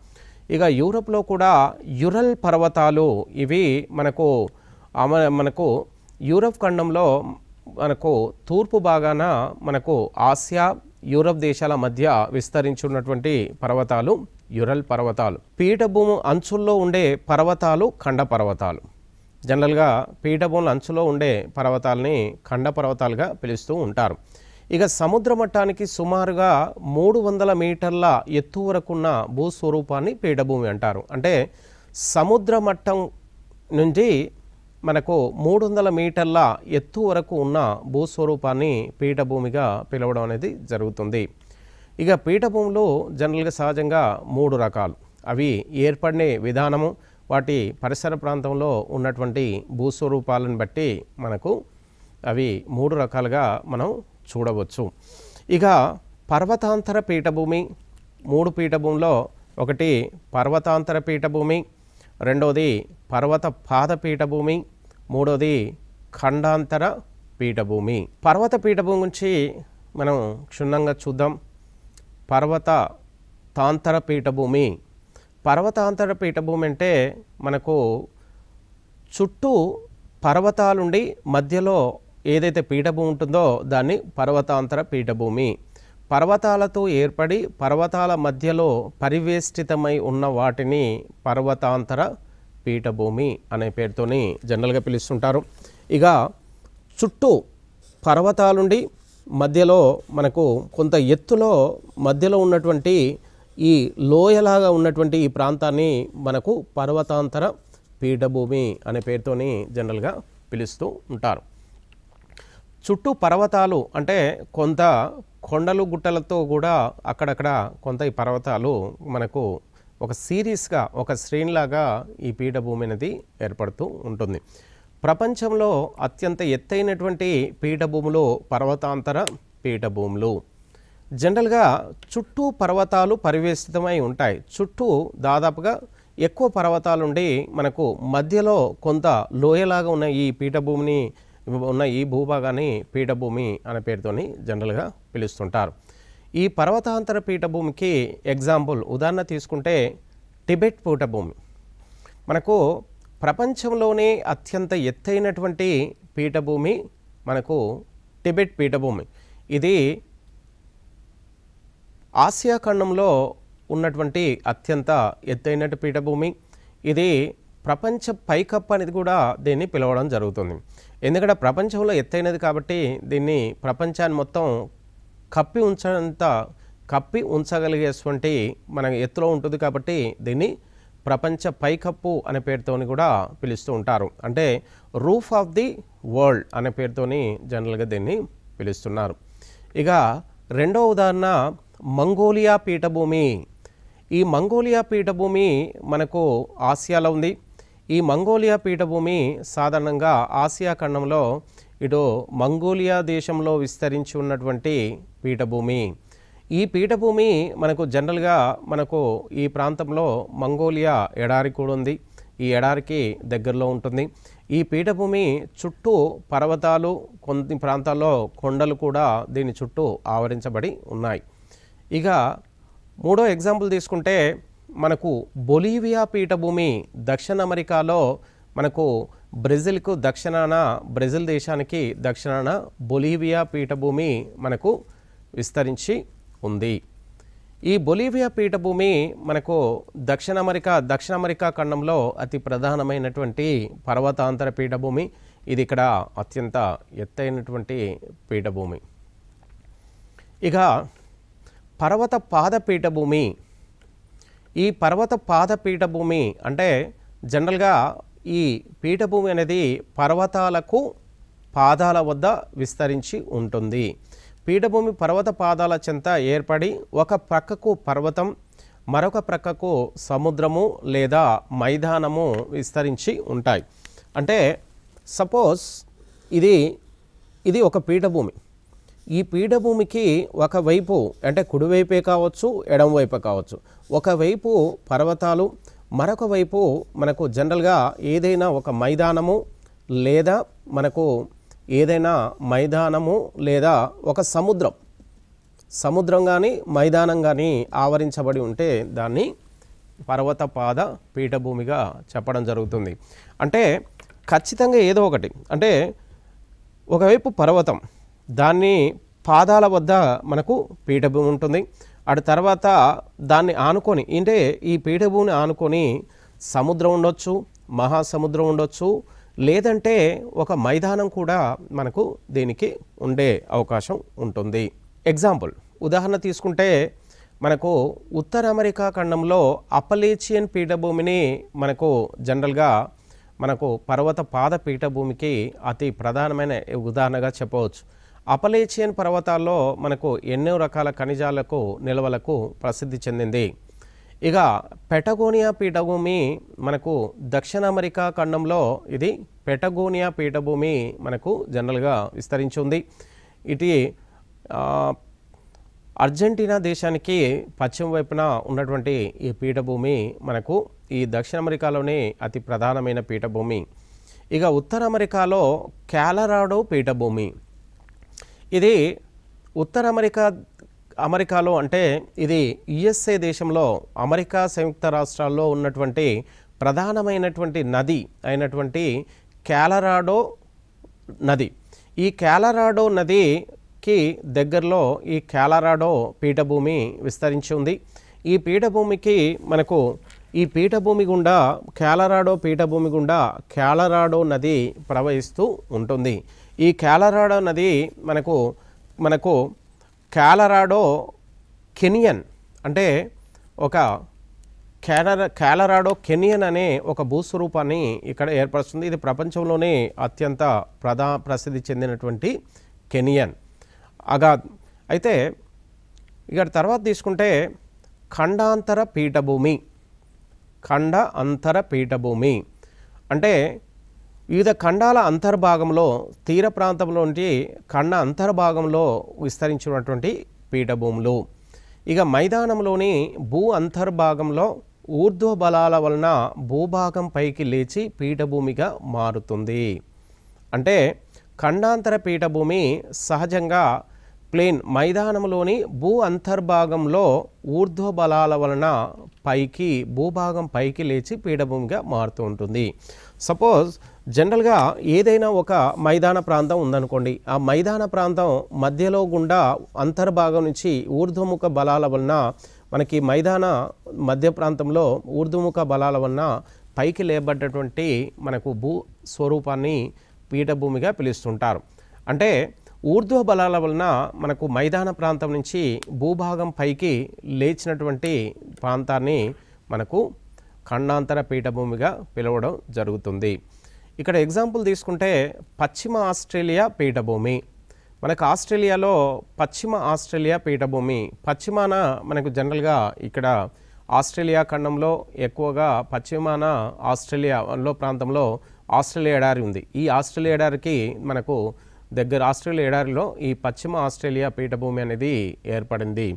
ఇక యూరప్లో కూడా యురల్ పర్వతాలు ఇవి మనకు మనకు యూరప్ ఖండంలో మనకు తూర్పు భాగాన మనకు ఆసియా యూరప్ దేశాల మధ్య విస్తరించున్నటువంటి పర్వతాలు యురల్ పర్వతాలు పీఠభూమి అంచుల్లో ఉండే పర్వతాలు ఖండ పర్వతాలు జనరల్గా పీఠభూముల అంచులో ఉండే పర్వతాలని ఖండ పర్వతాలుగా పిలుస్తూ ఉంటారు ఇక సముద్ర మట్టానికి సుమారుగా మూడు వందల మీటర్ల ఎత్తు వరకున్న భూస్వరూపాన్ని పీఠభూమి అంటారు అంటే సముద్ర మట్టం నుండి మనకు మూడు వందల మీటర్ల ఎత్తు వరకు ఉన్న భూస్వరూపాన్ని పీఠభూమిగా పిలవడం అనేది జరుగుతుంది ఇక పీఠభూమిలో జనరల్గా సహజంగా మూడు రకాలు అవి ఏర్పడిన విధానము వాటి పరిసర ప్రాంతంలో ఉన్నటువంటి భూస్వరూపాలను బట్టి మనకు అవి మూడు రకాలుగా మనం చూడవచ్చు ఇక పర్వతాంతర పీఠభూమి మూడు పీఠభూమిలో ఒకటి పర్వతాంతర పీఠభూమి రెండవది పర్వత పాద పీఠభూమి మూడోది ఖండాంతర పీఠభూమి పర్వత పీఠభూమి గురించి మనం క్షుణ్ణంగా చూద్దాం పర్వత తాంతర పీఠభూమి పర్వతాంతర పీఠభూమి అంటే మనకు చుట్టూ పర్వతాలుండి మధ్యలో ఏదైతే పీఠభూమి ఉంటుందో దాన్ని పర్వతాంతర పీఠభూమి పర్వతాలతో ఏర్పడి పర్వతాల మధ్యలో పరివేష్టితమై ఉన్న వాటిని పర్వతాంతర పీఠభూమి అనే పేరుతోని జనరల్గా పిలుస్తుంటారు ఇక చుట్టూ పర్వతాలుండి మధ్యలో మనకు కొంత ఎత్తులో మధ్యలో ఉన్నటువంటి ఈ లోయలాగా ఉన్నటువంటి ఈ ప్రాంతాన్ని మనకు పర్వతాంతర పీఠభూమి అనే పేరుతోని జనరల్గా పిలుస్తూ ఉంటారు చుట్టూ పర్వతాలు అంటే కొంత కొండలు గుట్టలతో కూడా అక్కడక్కడ కొంత ఈ పర్వతాలు మనకు ఒక సీరీస్గా ఒక శ్రేణిలాగా ఈ పీఠభూమి అనేది ఏర్పడుతూ ఉంటుంది ప్రపంచంలో అత్యంత ఎత్తైనటువంటి పీఠభూములు పర్వతాంతర పీఠభూములు జనరల్గా చుట్టూ పర్వతాలు పరివేషితమై ఉంటాయి చుట్టూ దాదాపుగా ఎక్కువ పర్వతాలుండి మనకు మధ్యలో కొంత లోయలాగా ఉన్న ఈ పీఠభూమిని ఉన్న ఈ భూభాగాన్ని పీఠభూమి అనే పేరుతోని జనరల్గా పిలుస్తుంటారు ఈ పర్వతాంతర పీఠభూమికి ఎగ్జాంపుల్ ఉదాహరణ తీసుకుంటే టిబెట్ పీఠభూమి మనకు ప్రపంచంలోనే అత్యంత ఎత్తైనటువంటి పీఠభూమి మనకు టిబెట్ పీఠభూమి ఇది ఆసియా ఖండంలో ఉన్నటువంటి అత్యంత ఎత్తైన పీఠభూమి ఇది ప్రపంచ పైకప్పు అనేది కూడా దీన్ని పిలవడం జరుగుతుంది ఎందుకంటే ప్రపంచంలో ఎత్తైనది కాబట్టి దీన్ని ప్రపంచాన్ని మొత్తం కప్పి ఉంచంత కప్పి ఉంచగలిగేటువంటి మన ఎత్తులో ఉంటుంది కాబట్టి దీన్ని ప్రపంచ పైకప్పు అనే పేరుతోని కూడా పిలుస్తూ ఉంటారు అంటే రూఫ్ ఆఫ్ ది వరల్డ్ అనే పేరుతోని జనరల్గా దీన్ని పిలుస్తున్నారు ఇక రెండో ఉదాహరణ మంగోలియా పీఠభూమి ఈ మంగోలియా పీఠభూమి మనకు ఆసియాలో ఉంది ఈ మంగోలియా పీఠభూమి సాధారణంగా ఆసియా ఖండంలో ఇటు మంగోలియా దేశంలో విస్తరించి ఉన్నటువంటి పీఠభూమి ఈ పీఠభూమి మనకు జనరల్గా మనకు ఈ ప్రాంతంలో మంగోలియా ఎడారి కూడా ఉంది ఈ ఎడారికి దగ్గరలో ఉంటుంది ఈ పీఠభూమి చుట్టూ పర్వతాలు కొన్ని ప్రాంతాల్లో కొండలు కూడా దీని చుట్టూ ఆవరించబడి ఉన్నాయి ఇక మూడో ఎగ్జాంపుల్ తీసుకుంటే మనకు బొలీవియా పీఠభూమి దక్షిణ అమెరికాలో మనకు బ్రెజిల్కు దక్షిణాన బ్రెజిల్ దేశానికి దక్షిణాన బొలీవియా పీఠభూమి మనకు విస్తరించి ఉంది ఈ బొలీవియా పీఠభూమి మనకు దక్షిణ అమెరికా దక్షిణ అమెరికా ఖండంలో అతి ప్రధానమైనటువంటి పర్వతాంతర పీఠభూమి ఇది ఇక్కడ అత్యంత ఎత్తైనటువంటి పీఠభూమి ఇక పర్వత పాద పీఠభూమి ఈ పర్వత పాద పీఠభూమి అంటే జనరల్గా ఈ పీఠభూమి అనేది పర్వతాలకు పాదాల వద్ద విస్తరించి ఉంటుంది పీఠభూమి పర్వత పాదాల చెంత ఏర్పడి ఒక ప్రక్కకు పర్వతం మరొక ప్రక్కకు సముద్రము లేదా మైదానము విస్తరించి ఉంటాయి అంటే సపోజ్ ఇది ఇది ఒక పీఠభూమి ఈ పీఠభూమికి ఒకవైపు అంటే కుడివైపే కావచ్చు ఎడమవైపు కావచ్చు ఒకవైపు పర్వతాలు మరొక వైపు మనకు జనరల్గా ఏదైనా ఒక మైదానము లేదా మనకు ఏదైనా మైదానము లేదా ఒక సముద్రం సముద్రం కానీ మైదానం కానీ ఆవరించబడి ఉంటే దాన్ని పర్వత పాద పీఠభూమిగా చెప్పడం జరుగుతుంది అంటే ఖచ్చితంగా ఏదో ఒకటి అంటే ఒకవైపు పర్వతం దాన్ని పాదాల వద్ద మనకు పీఠభూమి ఉంటుంది అటు తర్వాత దాన్ని ఆనుకొని అంటే ఈ పీఠభూమిని ఆనుకొని సముద్రం ఉండొచ్చు మహాసముద్రం ఉండొచ్చు లేదంటే ఒక మైదానం కూడా మనకు దీనికి ఉండే అవకాశం ఉంటుంది ఎగ్జాంపుల్ ఉదాహరణ తీసుకుంటే మనకు ఉత్తర అమెరికా ఖండంలో అపలేచియన్ పీఠభూమిని మనకు జనరల్గా మనకు పర్వత పాద పీఠభూమికి అతి ప్రధానమైన ఉదాహరణగా చెప్పవచ్చు అపలేచియన్ పర్వతాల్లో మనకు ఎన్నో రకాల ఖనిజాలకు నిల్వలకు ప్రసిద్ధి చెందింది ఇక పెటగోనియా పీఠభూమి మనకు దక్షిణ అమెరికా ఖండంలో ఇది పెటగోనియా పీఠభూమి మనకు జనరల్గా విస్తరించి ఉంది ఇది అర్జెంటీనా దేశానికి పశ్చిమ వైపున ఉన్నటువంటి ఈ పీఠభూమి మనకు ఈ దక్షిణ అమెరికాలోనే అతి ప్రధానమైన పీఠభూమి ఇక ఉత్తర అమెరికాలో క్యాలరాడో పీఠభూమి ఇది ఉత్తర అమెరికా అమెరికాలో అంటే ఇది యుఎస్ఏ దేశంలో అమెరికా సంయుక్త రాష్ట్రాల్లో ఉన్నటువంటి ప్రధానమైనటువంటి నది అయినటువంటి క్యాలరాడో నది ఈ క్యాలరాడో నదికి దగ్గరలో ఈ క్యాలరాడో పీఠభూమి విస్తరించి ఉంది ఈ పీఠభూమికి మనకు ఈ పీఠభూమి గుండా క్యాలరాడో పీఠభూమి గుండా క్యాలరాడో నది ప్రవహిస్తూ ఉంటుంది ఈ క్యాలరాడో నది మనకు మనకు క్యాలరాడో కెనియన్ అంటే ఒక క్యాలర క్యాలరాడో కెనియన్ అనే ఒక భూస్వరూపాన్ని ఇక్కడ ఏర్పరుస్తుంది ఇది ప్రపంచంలోనే అత్యంత ప్రధా ప్రసిద్ధి చెందినటువంటి కెనియన్ అగా అయితే ఇక్కడ తర్వాత తీసుకుంటే ఖండాంతర పీఠభూమి ఖండ అంతర పీఠభూమి అంటే వివిధ ఖండాల అంతర్భాగంలో తీర ప్రాంతంలోంటి ఖండ అంతర్భాగంలో విస్తరించినటువంటి పీఠభూములు ఇక మైదానంలోని భూ అంతర్భాగంలో ఊర్ధ్వ బలాల వలన భూభాగం పైకి లేచి పీఠభూమిగా మారుతుంది అంటే ఖండాంతర పీఠభూమి సహజంగా ప్లేన్ మైదానంలోని భూ అంతర్భాగంలో ఊర్ధ్వ బలాల వలన పైకి భూభాగం పైకి లేచి పీఠభూమిగా మారుతూ ఉంటుంది సపోజ్ జనరల్గా ఏదైనా ఒక మైదాన ప్రాంతం ఉందనుకోండి ఆ మైదాన ప్రాంతం మధ్యలో గుండా అంతర్భాగం నుంచి ఊర్ధ్వముఖ బలాల వలన మనకి మైదాన మధ్య ప్రాంతంలో ఊర్ధ్వముఖ బలాల వలన పైకి లేబడ్డటువంటి మనకు భూ స్వరూపాన్ని పీఠభూమిగా పిలుస్తుంటారు అంటే ఊర్ధ్వ బలాల వలన మనకు మైదాన ప్రాంతం నుంచి భూభాగం పైకి లేచినటువంటి ప్రాంతాన్ని మనకు ఖండాంతర పీఠభూమిగా పిలవడం జరుగుతుంది ఇక్కడ ఎగ్జాంపుల్ తీసుకుంటే పశ్చిమ ఆస్ట్రేలియా పీఠభూమి మనకు ఆస్ట్రేలియాలో పశ్చిమ ఆస్ట్రేలియా పీఠభూమి పశ్చిమాన మనకు జనరల్గా ఇక్కడ ఆస్ట్రేలియా ఖండంలో ఎక్కువగా పశ్చిమాన ఆస్ట్రేలియాలో ప్రాంతంలో ఆస్ట్రేలియా ఎడారి ఉంది ఈ ఆస్ట్రేలియా ఎడారికి మనకు దగ్గర ఆస్ట్రేలియా ఎడారిలో ఈ పశ్చిమ ఆస్ట్రేలియా పీఠభూమి అనేది ఏర్పడింది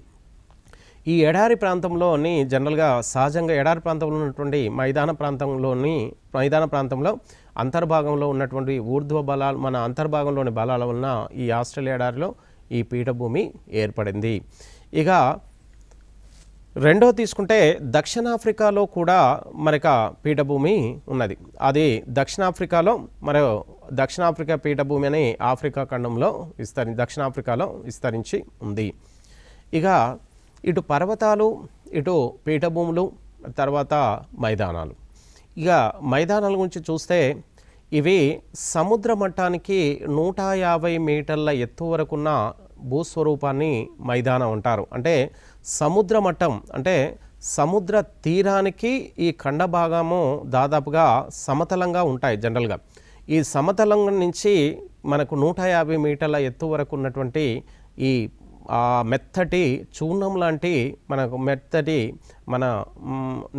ఈ ఎడారి ప్రాంతంలోని జనరల్గా సహజంగా ఎడారి ప్రాంతంలో ఉన్నటువంటి మైదాన ప్రాంతంలోని మైదాన ప్రాంతంలో అంతర్భాగంలో ఉన్నటువంటి ఊర్ధ్వ బలాలు మన అంతర్భాగంలోని బలాల వలన ఈ ఆస్ట్రేలియా ఎడారిలో ఈ పీఠభూమి ఏర్పడింది ఇక రెండో తీసుకుంటే దక్షిణాఫ్రికాలో కూడా మరొక పీఠభూమి ఉన్నది అది దక్షిణాఫ్రికాలో మరో దక్షిణాఫ్రికా పీఠభూమి అని ఆఫ్రికా ఖండంలో విస్తరి దక్షిణాఫ్రికాలో విస్తరించి ఉంది ఇక ఇటు పర్వతాలు ఇటు పీఠభూములు తర్వాత మైదానాలు ఇక మైదానాల గురించి చూస్తే ఇవి సముద్ర మట్టానికి నూట యాభై మీటర్ల ఎత్తు వరకున్న భూస్వరూపాన్ని మైదానం అంటారు అంటే సముద్ర మట్టం అంటే సముద్ర తీరానికి ఈ ఖండ భాగము దాదాపుగా సమతలంగా ఉంటాయి జనరల్గా ఈ సమతలం నుంచి మనకు నూట యాభై మీటర్ల ఎత్తు వరకు ఉన్నటువంటి ఈ మెత్తటి చూర్ణం లాంటి మనకు మెత్తటి మన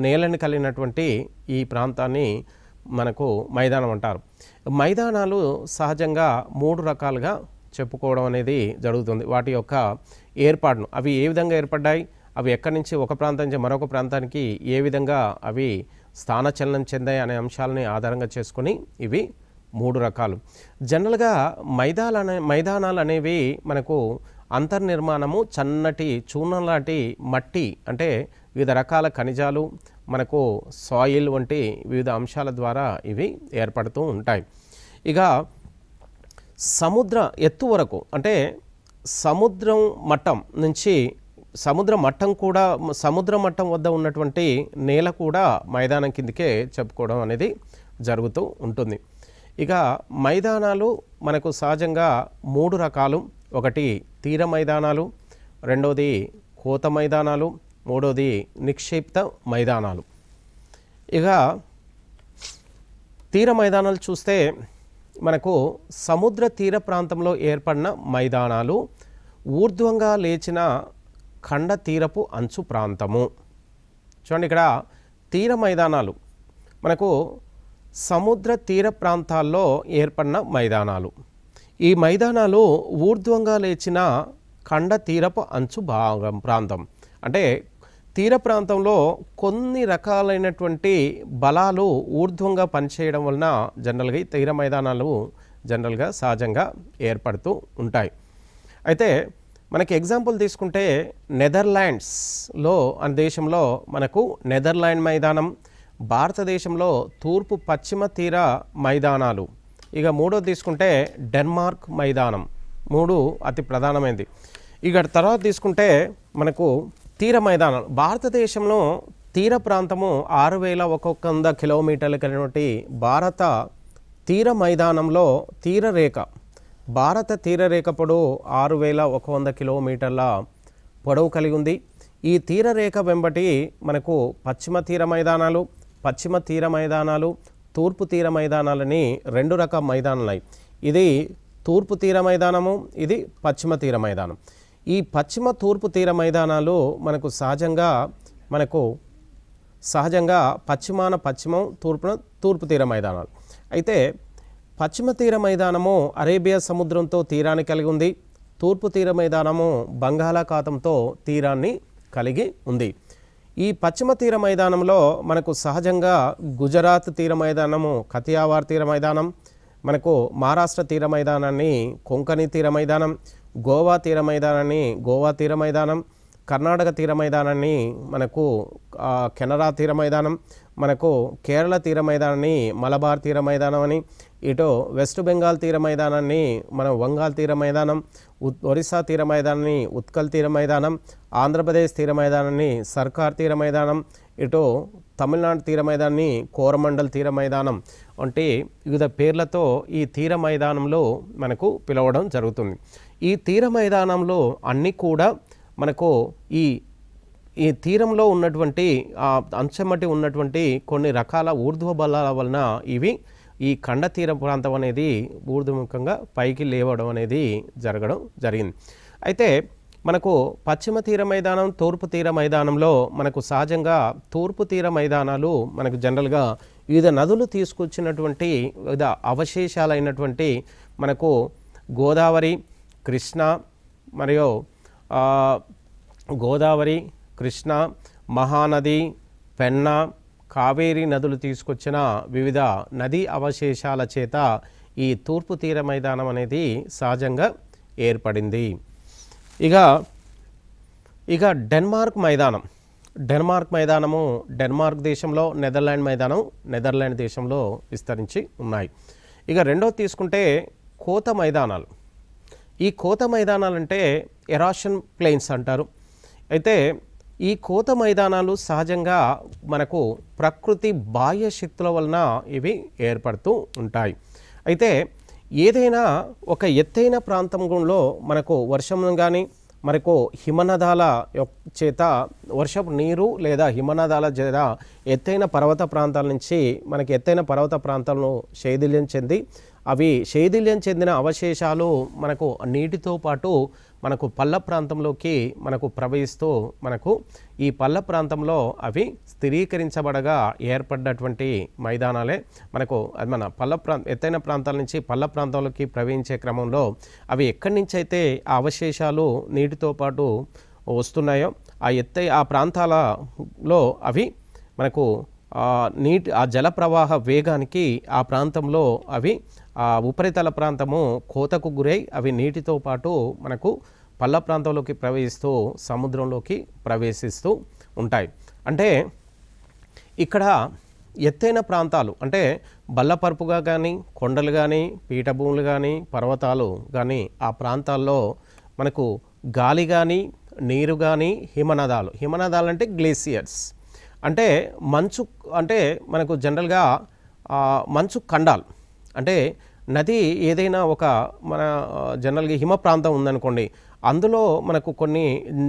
నేలని కలిగినటువంటి ఈ ప్రాంతాన్ని మనకు మైదానం అంటారు మైదానాలు సహజంగా మూడు రకాలుగా చెప్పుకోవడం అనేది జరుగుతుంది వాటి యొక్క ఏర్పాటును అవి ఏ విధంగా ఏర్పడ్డాయి అవి ఎక్కడి నుంచి ఒక ప్రాంతం నుంచి మరొక ప్రాంతానికి ఏ విధంగా అవి స్థానచలనం చెందాయి అనే అంశాలని ఆధారంగా చేసుకొని ఇవి మూడు రకాలు జనరల్గా మైదాలు అనే మైదానాలు అనేవి మనకు అంతర్నిర్మాణము చన్నటి లాంటి మట్టి అంటే వివిధ రకాల ఖనిజాలు మనకు సాయిల్ వంటి వివిధ అంశాల ద్వారా ఇవి ఏర్పడుతూ ఉంటాయి ఇక సముద్ర ఎత్తు వరకు అంటే సముద్రం మట్టం నుంచి సముద్ర మట్టం కూడా సముద్ర మట్టం వద్ద ఉన్నటువంటి నేల కూడా మైదానం కిందకే చెప్పుకోవడం అనేది జరుగుతూ ఉంటుంది ఇక మైదానాలు మనకు సహజంగా మూడు రకాలు ఒకటి తీర మైదానాలు రెండవది కోత మైదానాలు మూడవది నిక్షిప్త మైదానాలు ఇక తీర మైదానాలు చూస్తే మనకు సముద్ర తీర ప్రాంతంలో ఏర్పడిన మైదానాలు ఊర్ధ్వంగా లేచిన ఖండ తీరపు అంచు ప్రాంతము చూడండి ఇక్కడ తీర మైదానాలు మనకు సముద్ర తీర ప్రాంతాల్లో ఏర్పడిన మైదానాలు ఈ మైదానాలు ఊర్ధ్వంగా లేచిన ఖండ తీరపు అంచు భాగం ప్రాంతం అంటే తీర ప్రాంతంలో కొన్ని రకాలైనటువంటి బలాలు ఊర్ధ్వంగా పనిచేయడం వలన జనరల్గా ఈ తీర మైదానాలు జనరల్గా సహజంగా ఏర్పడుతూ ఉంటాయి అయితే మనకి ఎగ్జాంపుల్ తీసుకుంటే నెదర్లాండ్స్లో అనే దేశంలో మనకు నెదర్లాండ్ మైదానం భారతదేశంలో తూర్పు పశ్చిమ తీర మైదానాలు ఇక మూడో తీసుకుంటే డెన్మార్క్ మైదానం మూడు అతి ప్రధానమైనది ఇక తర్వాత తీసుకుంటే మనకు తీర మైదానం భారతదేశంలో తీర ప్రాంతము ఆరు వేల ఒక్కొక్క వంద కిలోమీటర్లు కలిగినటువంటి భారత తీర మైదానంలో తీరరేఖ భారత తీరరేఖ పొడవు ఆరు వేల ఒక వంద కిలోమీటర్ల పొడవు కలిగి ఉంది ఈ తీరరేఖ వెంబటి మనకు పశ్చిమ తీర మైదానాలు పశ్చిమ తీర మైదానాలు తూర్పు తీర మైదానాలని రెండు రకం మైదానాలై ఇది తూర్పు తీర మైదానము ఇది పశ్చిమ తీర మైదానం ఈ పశ్చిమ తూర్పు తీర మైదానాలు మనకు సహజంగా మనకు సహజంగా పశ్చిమాన పశ్చిమం తూర్పున తూర్పు తీర మైదానాలు అయితే పశ్చిమ తీర మైదానము అరేబియా సముద్రంతో తీరాన్ని కలిగి ఉంది తూర్పు తీర మైదానము బంగాళాఖాతంతో తీరాన్ని కలిగి ఉంది ఈ పశ్చిమ తీర మైదానంలో మనకు సహజంగా గుజరాత్ తీర మైదానము కతియావార్ తీర మైదానం మనకు మహారాష్ట్ర తీర మైదానాన్ని కొంకణి తీర మైదానం గోవా తీర మైదానాన్ని గోవా తీర మైదానం కర్ణాటక తీర మైదానాన్ని మనకు కెనరా తీర మైదానం మనకు కేరళ తీర మైదానాన్ని మలబార్ తీర మైదానం అని ఇటు వెస్ట్ బెంగాల్ తీర మైదానాన్ని మనం వంగాల్ తీర మైదానం ఒరిస్సా తీర మైదానాన్ని ఉత్కల్ తీర మైదానం ఆంధ్రప్రదేశ్ తీర మైదానాన్ని సర్కార్ తీర మైదానం ఇటు తమిళనాడు తీర మైదానాన్ని కోరమండల్ తీర మైదానం అంటే వివిధ పేర్లతో ఈ తీర మైదానంలో మనకు పిలవడం జరుగుతుంది ఈ తీర మైదానంలో అన్నీ కూడా మనకు ఈ ఈ తీరంలో ఉన్నటువంటి అంశమటి ఉన్నటువంటి కొన్ని రకాల ఊర్ధ్వ బలాల వలన ఇవి ఈ ఖండ తీర ప్రాంతం అనేది ఊర్ధముఖంగా పైకి లేవడం అనేది జరగడం జరిగింది అయితే మనకు పశ్చిమ తీర మైదానం తూర్పు తీర మైదానంలో మనకు సహజంగా తూర్పు తీర మైదానాలు మనకు జనరల్గా వివిధ నదులు తీసుకొచ్చినటువంటి వివిధ అవశేషాలైనటువంటి మనకు గోదావరి కృష్ణ మరియు గోదావరి కృష్ణ మహానది పెన్నా కావేరీ నదులు తీసుకొచ్చిన వివిధ నదీ అవశేషాల చేత ఈ తూర్పు తీర మైదానం అనేది సహజంగా ఏర్పడింది ఇక ఇక డెన్మార్క్ మైదానం డెన్మార్క్ మైదానము డెన్మార్క్ దేశంలో నెదర్లాండ్ మైదానం నెదర్లాండ్ దేశంలో విస్తరించి ఉన్నాయి ఇక రెండో తీసుకుంటే కోత మైదానాలు ఈ కోత మైదానాలు అంటే ఎరాషన్ ప్లెయిన్స్ అంటారు అయితే ఈ కోత మైదానాలు సహజంగా మనకు ప్రకృతి బాహ్య శక్తుల వలన ఇవి ఏర్పడుతూ ఉంటాయి అయితే ఏదైనా ఒక ఎత్తైన ప్రాంతం మనకు వర్షం కానీ మనకు హిమనదాల చేత వర్షపు నీరు లేదా హిమనదాల చేత ఎత్తైన పర్వత ప్రాంతాల నుంచి మనకి ఎత్తైన పర్వత ప్రాంతాలను శైథిల్యం చెంది అవి శైథిల్యం చెందిన అవశేషాలు మనకు నీటితో పాటు మనకు పల్ల ప్రాంతంలోకి మనకు ప్రవహిస్తూ మనకు ఈ పల్ల ప్రాంతంలో అవి స్థిరీకరించబడగా ఏర్పడ్డటువంటి మైదానాలే మనకు అది మన పల్ల ప్రాంత ఎత్తైన ప్రాంతాల నుంచి పల్ల ప్రాంతంలోకి ప్రవహించే క్రమంలో అవి ఎక్కడి నుంచి అయితే అవశేషాలు నీటితో పాటు వస్తున్నాయో ఆ ఎత్తై ఆ ప్రాంతాలలో అవి మనకు నీటి ఆ జల ప్రవాహ వేగానికి ఆ ప్రాంతంలో అవి ఆ ఉపరితల ప్రాంతము కోతకు గురై అవి నీటితో పాటు మనకు పల్ల ప్రాంతంలోకి ప్రవేశిస్తూ సముద్రంలోకి ప్రవేశిస్తూ ఉంటాయి అంటే ఇక్కడ ఎత్తైన ప్రాంతాలు అంటే బల్లపరుపుగా కానీ కొండలు కానీ పీఠభూములు కానీ పర్వతాలు కానీ ఆ ప్రాంతాల్లో మనకు గాలి కానీ నీరు కానీ హిమనదాలు హిమనదాలు అంటే గ్లేసియర్స్ అంటే మంచు అంటే మనకు జనరల్గా మంచు ఖండాలు అంటే నది ఏదైనా ఒక మన జనరల్గా హిమ ప్రాంతం ఉందనుకోండి అందులో మనకు కొన్ని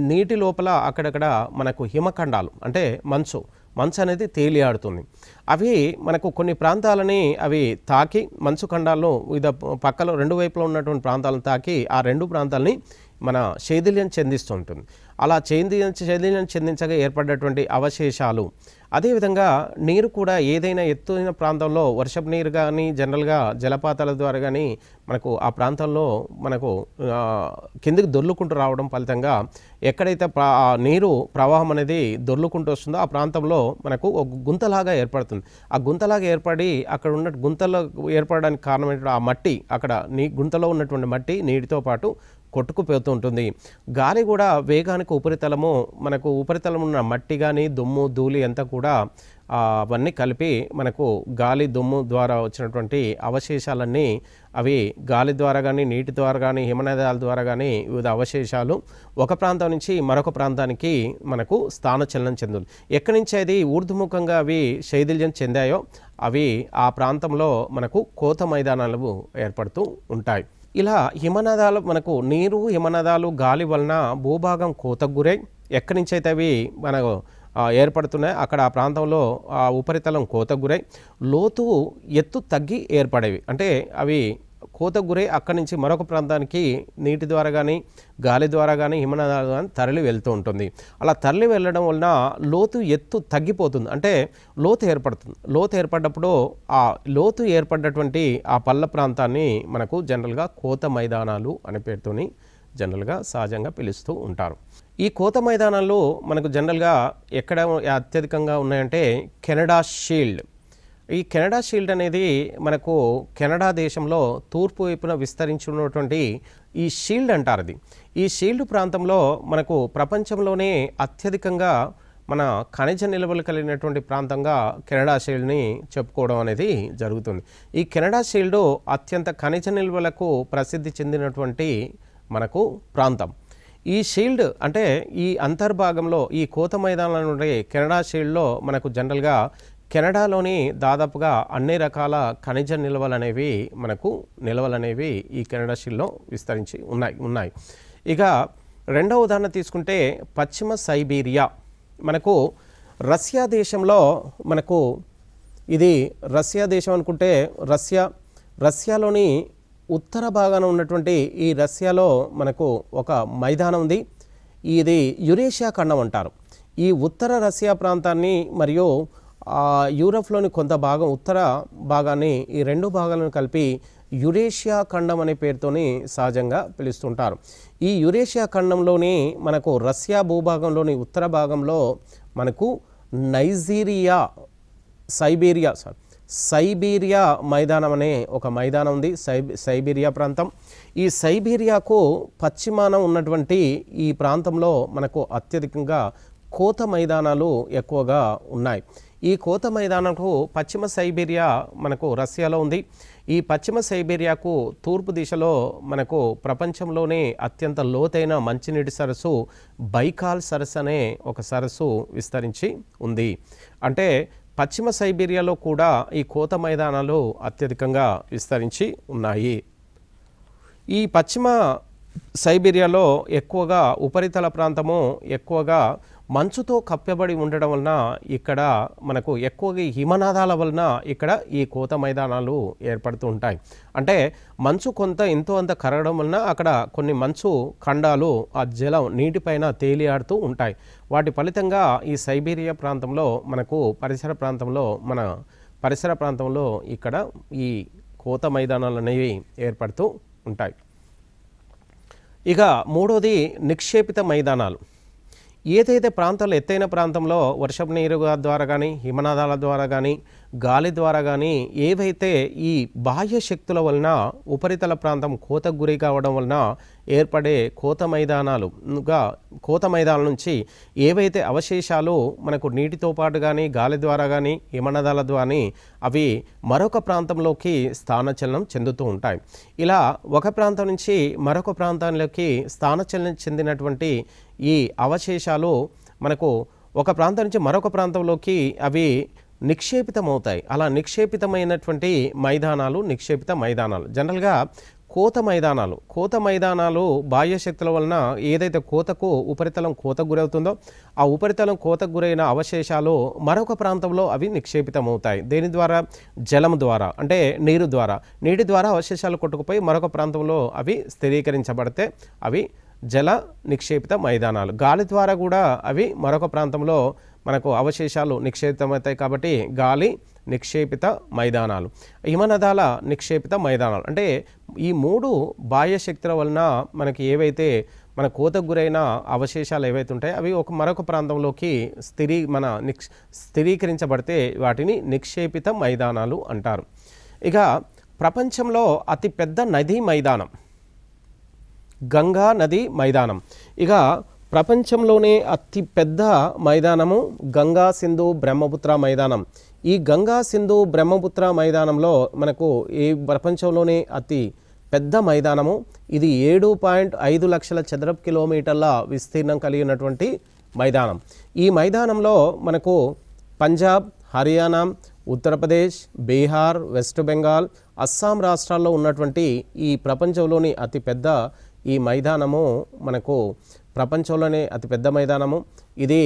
నీటి లోపల అక్కడక్కడ మనకు హిమఖండాలు అంటే మంచు మంచు అనేది తేలియాడుతుంది అవి మనకు కొన్ని ప్రాంతాలని అవి తాకి మంచు ఖండాలను వివిధ పక్కలో రెండు వైపులో ఉన్నటువంటి ప్రాంతాలను తాకి ఆ రెండు ప్రాంతాలని మన శైథిల్యం చెందిస్తుంటుంది అలా చైంద్రియం శైథిల్యం చెందించగా ఏర్పడ్డటువంటి అవశేషాలు అదేవిధంగా నీరు కూడా ఏదైనా ఎత్తున ప్రాంతంలో వర్షపు నీరు కానీ జనరల్గా జలపాతాల ద్వారా కానీ మనకు ఆ ప్రాంతంలో మనకు కిందికి దొర్లుకుంటూ రావడం ఫలితంగా ఎక్కడైతే నీరు ప్రవాహం అనేది దొర్లుకుంటూ వస్తుందో ఆ ప్రాంతంలో మనకు ఒక గుంతలాగా ఏర్పడుతుంది ఆ గుంతలాగా ఏర్పడి అక్కడ ఉన్న గుంతలో ఏర్పడడానికి కారణమైనటువంటి ఆ మట్టి అక్కడ నీ గుంతలో ఉన్నటువంటి మట్టి నీటితో పాటు కొట్టుకుపోతూ ఉంటుంది గాలి కూడా వేగానికి ఉపరితలము మనకు ఉపరితలం ఉన్న మట్టి కానీ దుమ్ము ధూళి అంతా కూడా అవన్నీ కలిపి మనకు గాలి దుమ్ము ద్వారా వచ్చినటువంటి అవశేషాలన్నీ అవి గాలి ద్వారా కానీ నీటి ద్వారా కానీ హిమనదాల ద్వారా కానీ వివిధ అవశేషాలు ఒక ప్రాంతం నుంచి మరొక ప్రాంతానికి మనకు చలనం చెందు ఎక్కడి నుంచి అది ఊర్ధముఖంగా అవి శైథిల్యం చెందాయో అవి ఆ ప్రాంతంలో మనకు కోత మైదానాలు ఏర్పడుతూ ఉంటాయి ఇలా హిమనదాలు మనకు నీరు హిమనదాలు గాలి వలన భూభాగం కోతకు గురై ఎక్కడి నుంచి అయితే అవి మనకు ఏర్పడుతున్నాయి అక్కడ ఆ ప్రాంతంలో ఆ ఉపరితలం కోతకు గురై లోతు ఎత్తు తగ్గి ఏర్పడేవి అంటే అవి కోతకు గురై అక్కడి నుంచి మరొక ప్రాంతానికి నీటి ద్వారా కానీ గాలి ద్వారా కానీ హిమనదాల కానీ తరలి వెళ్తూ ఉంటుంది అలా తరలి వెళ్ళడం వలన లోతు ఎత్తు తగ్గిపోతుంది అంటే లోతు ఏర్పడుతుంది లోతు ఏర్పడ్డప్పుడు ఆ లోతు ఏర్పడ్డటువంటి ఆ పల్ల ప్రాంతాన్ని మనకు జనరల్గా కోత మైదానాలు అనే పేరుతో జనరల్గా సహజంగా పిలుస్తూ ఉంటారు ఈ కోత మైదానాల్లో మనకు జనరల్గా ఎక్కడ అత్యధికంగా ఉన్నాయంటే కెనడా షీల్డ్ ఈ కెనడా షీల్డ్ అనేది మనకు కెనడా దేశంలో తూర్పు వైపున ఉన్నటువంటి ఈ షీల్డ్ అంటారు అది ఈ షీల్డ్ ప్రాంతంలో మనకు ప్రపంచంలోనే అత్యధికంగా మన ఖనిజ నిల్వలు కలిగినటువంటి ప్రాంతంగా కెనడా షీల్డ్ని చెప్పుకోవడం అనేది జరుగుతుంది ఈ కెనడా షీల్డ్ అత్యంత ఖనిజ నిల్వలకు ప్రసిద్ధి చెందినటువంటి మనకు ప్రాంతం ఈ షీల్డ్ అంటే ఈ అంతర్భాగంలో ఈ కోత మైదానం నుండి కెనడా షీల్డ్లో మనకు జనరల్గా కెనడాలోని దాదాపుగా అన్ని రకాల ఖనిజ నిల్వలనేవి మనకు నిల్వలనేవి ఈ కెనడా షిల్లో విస్తరించి ఉన్నాయి ఉన్నాయి ఇక రెండవ ఉదాహరణ తీసుకుంటే పశ్చిమ సైబీరియా మనకు రష్యా దేశంలో మనకు ఇది రష్యా దేశం అనుకుంటే రష్యా రష్యాలోని ఉత్తర భాగాన ఉన్నటువంటి ఈ రష్యాలో మనకు ఒక మైదానం ఉంది ఇది యురేషియా ఖండం అంటారు ఈ ఉత్తర రష్యా ప్రాంతాన్ని మరియు యూరప్లోని కొంత భాగం ఉత్తర భాగాన్ని ఈ రెండు భాగాలను కలిపి యురేషియా ఖండం అనే పేరుతోని సహజంగా పిలుస్తుంటారు ఈ యురేషియా ఖండంలోని మనకు రష్యా భూభాగంలోని ఉత్తర భాగంలో మనకు నైజీరియా సైబీరియా సారీ సైబీరియా మైదానం అనే ఒక మైదానం ఉంది సైబీరియా ప్రాంతం ఈ సైబీరియాకు పశ్చిమాన ఉన్నటువంటి ఈ ప్రాంతంలో మనకు అత్యధికంగా కోత మైదానాలు ఎక్కువగా ఉన్నాయి ఈ కోత మైదానంకు పశ్చిమ సైబీరియా మనకు రష్యాలో ఉంది ఈ పశ్చిమ సైబీరియాకు తూర్పు దిశలో మనకు ప్రపంచంలోనే అత్యంత లోతైన మంచినీటి సరస్సు బైకాల్ సరస్సు అనే ఒక సరస్సు విస్తరించి ఉంది అంటే పశ్చిమ సైబీరియాలో కూడా ఈ కోత మైదానాలు అత్యధికంగా విస్తరించి ఉన్నాయి ఈ పశ్చిమ సైబీరియాలో ఎక్కువగా ఉపరితల ప్రాంతము ఎక్కువగా మంచుతో కప్పెబడి ఉండడం వలన ఇక్కడ మనకు ఎక్కువగా హిమనాదాల వలన ఇక్కడ ఈ కోత మైదానాలు ఏర్పడుతూ ఉంటాయి అంటే మంచు కొంత ఎంతో అంత కరగడం వలన అక్కడ కొన్ని మంచు ఖండాలు ఆ జలం నీటిపైన తేలియాడుతూ ఉంటాయి వాటి ఫలితంగా ఈ సైబీరియా ప్రాంతంలో మనకు పరిసర ప్రాంతంలో మన పరిసర ప్రాంతంలో ఇక్కడ ఈ కోత మైదానాలు అనేవి ఏర్పడుతూ ఉంటాయి ఇక మూడోది నిక్షేపిత మైదానాలు ఏదైతే ప్రాంతాల్లో ఎత్తైన ప్రాంతంలో వర్షపు నీరు ద్వారా కానీ హిమనాదాల ద్వారా కానీ గాలి ద్వారా కానీ ఏవైతే ఈ బాహ్య శక్తుల వలన ఉపరితల ప్రాంతం కోతకు గురి కావడం వలన ఏర్పడే కోత మైదానాలుగా కోత మైదానాల నుంచి ఏవైతే అవశేషాలు మనకు నీటితో పాటు కానీ గాలి ద్వారా కానీ హిమనదాల ద్వారా అవి మరొక ప్రాంతంలోకి స్థానచలనం చెందుతూ ఉంటాయి ఇలా ఒక ప్రాంతం నుంచి మరొక ప్రాంతంలోకి స్థానచలనం చెందినటువంటి ఈ అవశేషాలు మనకు ఒక ప్రాంతం నుంచి మరొక ప్రాంతంలోకి అవి నిక్షేపితమవుతాయి అలా నిక్షేపితమైనటువంటి మైదానాలు నిక్షేపిత మైదానాలు జనరల్గా కోత మైదానాలు కోత మైదానాలు బాహ్య శక్తుల వలన ఏదైతే కోతకు ఉపరితలం కోతకు గురవుతుందో ఆ ఉపరితలం కోతకు గురైన అవశేషాలు మరొక ప్రాంతంలో అవి నిక్షేపితమవుతాయి దేని ద్వారా జలం ద్వారా అంటే నీరు ద్వారా నీటి ద్వారా అవశేషాలు కొట్టుకుపోయి మరొక ప్రాంతంలో అవి స్థిరీకరించబడితే అవి జల నిక్షేపిత మైదానాలు గాలి ద్వారా కూడా అవి మరొక ప్రాంతంలో మనకు అవశేషాలు నిక్షేపితమవుతాయి కాబట్టి గాలి నిక్షేపిత మైదానాలు హిమనదాల నిక్షేపిత మైదానాలు అంటే ఈ మూడు బాహ్య శక్తుల వలన మనకి ఏవైతే మన కోతకు గురైన అవశేషాలు ఏవైతే ఉంటాయో అవి ఒక మరొక ప్రాంతంలోకి స్థిరీ మన నిక్ష స్థిరీకరించబడితే వాటిని నిక్షేపిత మైదానాలు అంటారు ఇక ప్రపంచంలో అతిపెద్ద నదీ మైదానం గంగా నది మైదానం ఇక ప్రపంచంలోనే అతి పెద్ద మైదానము గంగా సింధు బ్రహ్మపుత్ర మైదానం ఈ గంగా సింధు బ్రహ్మపుత్ర మైదానంలో మనకు ఈ ప్రపంచంలోనే అతి పెద్ద మైదానము ఇది ఏడు పాయింట్ ఐదు లక్షల చదరపు కిలోమీటర్ల విస్తీర్ణం కలిగినటువంటి మైదానం ఈ మైదానంలో మనకు పంజాబ్ హర్యానా ఉత్తరప్రదేశ్ బీహార్ వెస్ట్ బెంగాల్ అస్సాం రాష్ట్రాల్లో ఉన్నటువంటి ఈ ప్రపంచంలోని అతిపెద్ద ఈ మైదానము మనకు ప్రపంచంలోనే అతిపెద్ద మైదానము ఇది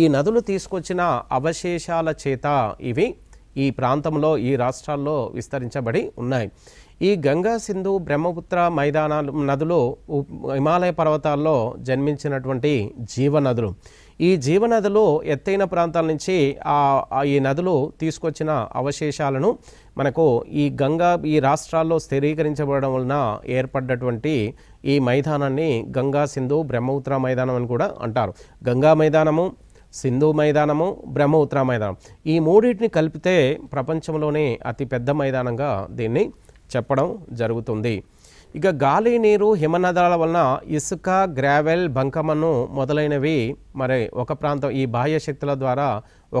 ఈ నదులు తీసుకొచ్చిన అవశేషాల చేత ఇవి ఈ ప్రాంతంలో ఈ రాష్ట్రాల్లో విస్తరించబడి ఉన్నాయి ఈ గంగా సింధు బ్రహ్మపుత్ర మైదానాలు నదులు హిమాలయ పర్వతాల్లో జన్మించినటువంటి జీవనదులు ఈ జీవనదులు ఎత్తైన ప్రాంతాల నుంచి ఈ నదులు తీసుకొచ్చిన అవశేషాలను మనకు ఈ గంగా ఈ రాష్ట్రాల్లో స్థిరీకరించబడడం వలన ఏర్పడ్డటువంటి ఈ మైదానాన్ని గంగా సింధు బ్రహ్మపుత్ర మైదానం అని కూడా అంటారు గంగా మైదానము సింధు మైదానము బ్రహ్మపుత్ర మైదానం ఈ మూడింటిని కలిపితే ప్రపంచంలోనే అతిపెద్ద మైదానంగా దీన్ని చెప్పడం జరుగుతుంది ఇక గాలి నీరు హిమనదాల వలన ఇసుక గ్రావెల్ బంకమన్ను మొదలైనవి మరి ఒక ప్రాంతం ఈ బాహ్య శక్తుల ద్వారా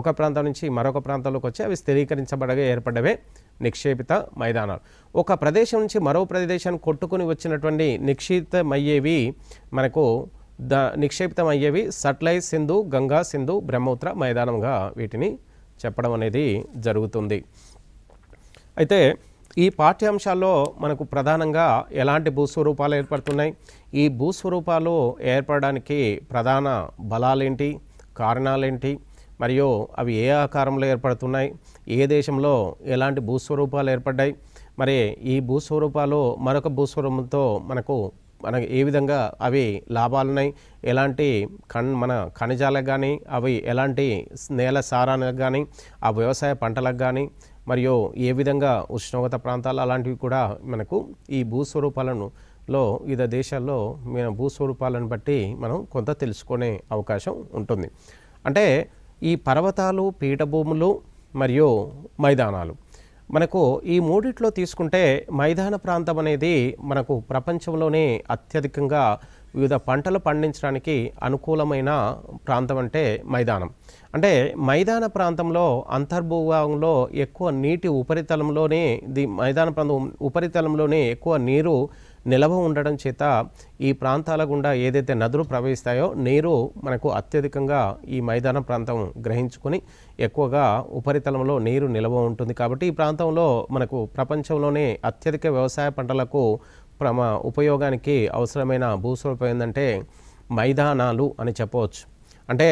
ఒక ప్రాంతం నుంచి మరొక ప్రాంతంలోకి వచ్చి అవి స్థిరీకరించబడగా ఏర్పడవే నిక్షేపిత మైదానాలు ఒక ప్రదేశం నుంచి మరో ప్రదేశాన్ని కొట్టుకుని వచ్చినటువంటి నిక్షిప్తమయ్యేవి మనకు ద నిక్షేపితమయ్యేవి సట్లైజ్ సింధు గంగా సింధు బ్రహ్మపుత్ర మైదానంగా వీటిని చెప్పడం అనేది జరుగుతుంది అయితే ఈ పాఠ్యాంశాల్లో మనకు ప్రధానంగా ఎలాంటి భూస్వరూపాలు ఏర్పడుతున్నాయి ఈ భూస్వరూపాలు ఏర్పడడానికి ప్రధాన బలాలేంటి కారణాలేంటి మరియు అవి ఏ ఆకారంలో ఏర్పడుతున్నాయి ఏ దేశంలో ఎలాంటి భూస్వరూపాలు ఏర్పడ్డాయి మరి ఈ భూస్వరూపాలు మరొక భూస్వరూపంతో మనకు మన ఏ విధంగా అవి లాభాలున్నాయి ఎలాంటి కన్ మన ఖనిజాలకు కానీ అవి ఎలాంటి నేల సారానికి కానీ ఆ వ్యవసాయ పంటలకు కానీ మరియు ఏ విధంగా ఉష్ణోగ్రత ప్రాంతాలు అలాంటివి కూడా మనకు ఈ భూస్వరూపాలను లో వివిధ దేశాల్లో మన భూస్వరూపాలను బట్టి మనం కొంత తెలుసుకునే అవకాశం ఉంటుంది అంటే ఈ పర్వతాలు పీఠభూములు మరియు మైదానాలు మనకు ఈ మూడిట్లో తీసుకుంటే మైదాన ప్రాంతం అనేది మనకు ప్రపంచంలోనే అత్యధికంగా వివిధ పంటలు పండించడానికి అనుకూలమైన ప్రాంతం అంటే మైదానం అంటే మైదాన ప్రాంతంలో అంతర్భూభాగంలో ఎక్కువ నీటి ఉపరితలంలోనే ది మైదాన ప్రాంతం ఉపరితలంలోనే ఎక్కువ నీరు నిలవ ఉండడం చేత ఈ ప్రాంతాల గుండా ఏదైతే నదులు ప్రవహిస్తాయో నీరు మనకు అత్యధికంగా ఈ మైదాన ప్రాంతం గ్రహించుకొని ఎక్కువగా ఉపరితలంలో నీరు నిలవ ఉంటుంది కాబట్టి ఈ ప్రాంతంలో మనకు ప్రపంచంలోనే అత్యధిక వ్యవసాయ పంటలకు ప్రమా ఉపయోగానికి అవసరమైన భూస్వల్పం ఏంటంటే మైదానాలు అని చెప్పవచ్చు అంటే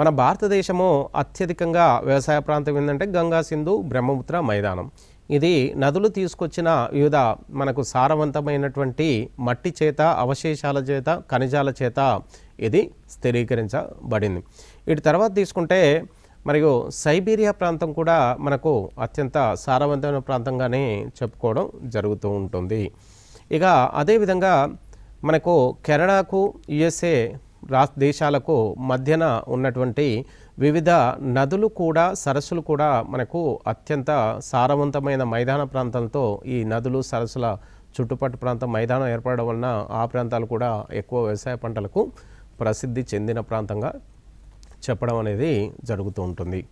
మన భారతదేశము అత్యధికంగా వ్యవసాయ ప్రాంతం ఏంటంటే గంగా సింధు బ్రహ్మపుత్ర మైదానం ఇది నదులు తీసుకొచ్చిన వివిధ మనకు సారవంతమైనటువంటి మట్టి చేత అవశేషాల చేత ఖనిజాల చేత ఇది స్థిరీకరించబడింది ఇటు తర్వాత తీసుకుంటే మరియు సైబీరియా ప్రాంతం కూడా మనకు అత్యంత సారవంతమైన ప్రాంతంగానే చెప్పుకోవడం జరుగుతూ ఉంటుంది ఇక అదేవిధంగా మనకు కెనడాకు యుఎస్ఏ రా దేశాలకు మధ్యన ఉన్నటువంటి వివిధ నదులు కూడా సరస్సులు కూడా మనకు అత్యంత సారవంతమైన మైదాన ప్రాంతంతో ఈ నదులు సరస్సుల చుట్టుపట్టు ప్రాంతం మైదానం ఏర్పడడం వలన ఆ ప్రాంతాలు కూడా ఎక్కువ వ్యవసాయ పంటలకు ప్రసిద్ధి చెందిన ప్రాంతంగా చెప్పడం అనేది జరుగుతూ ఉంటుంది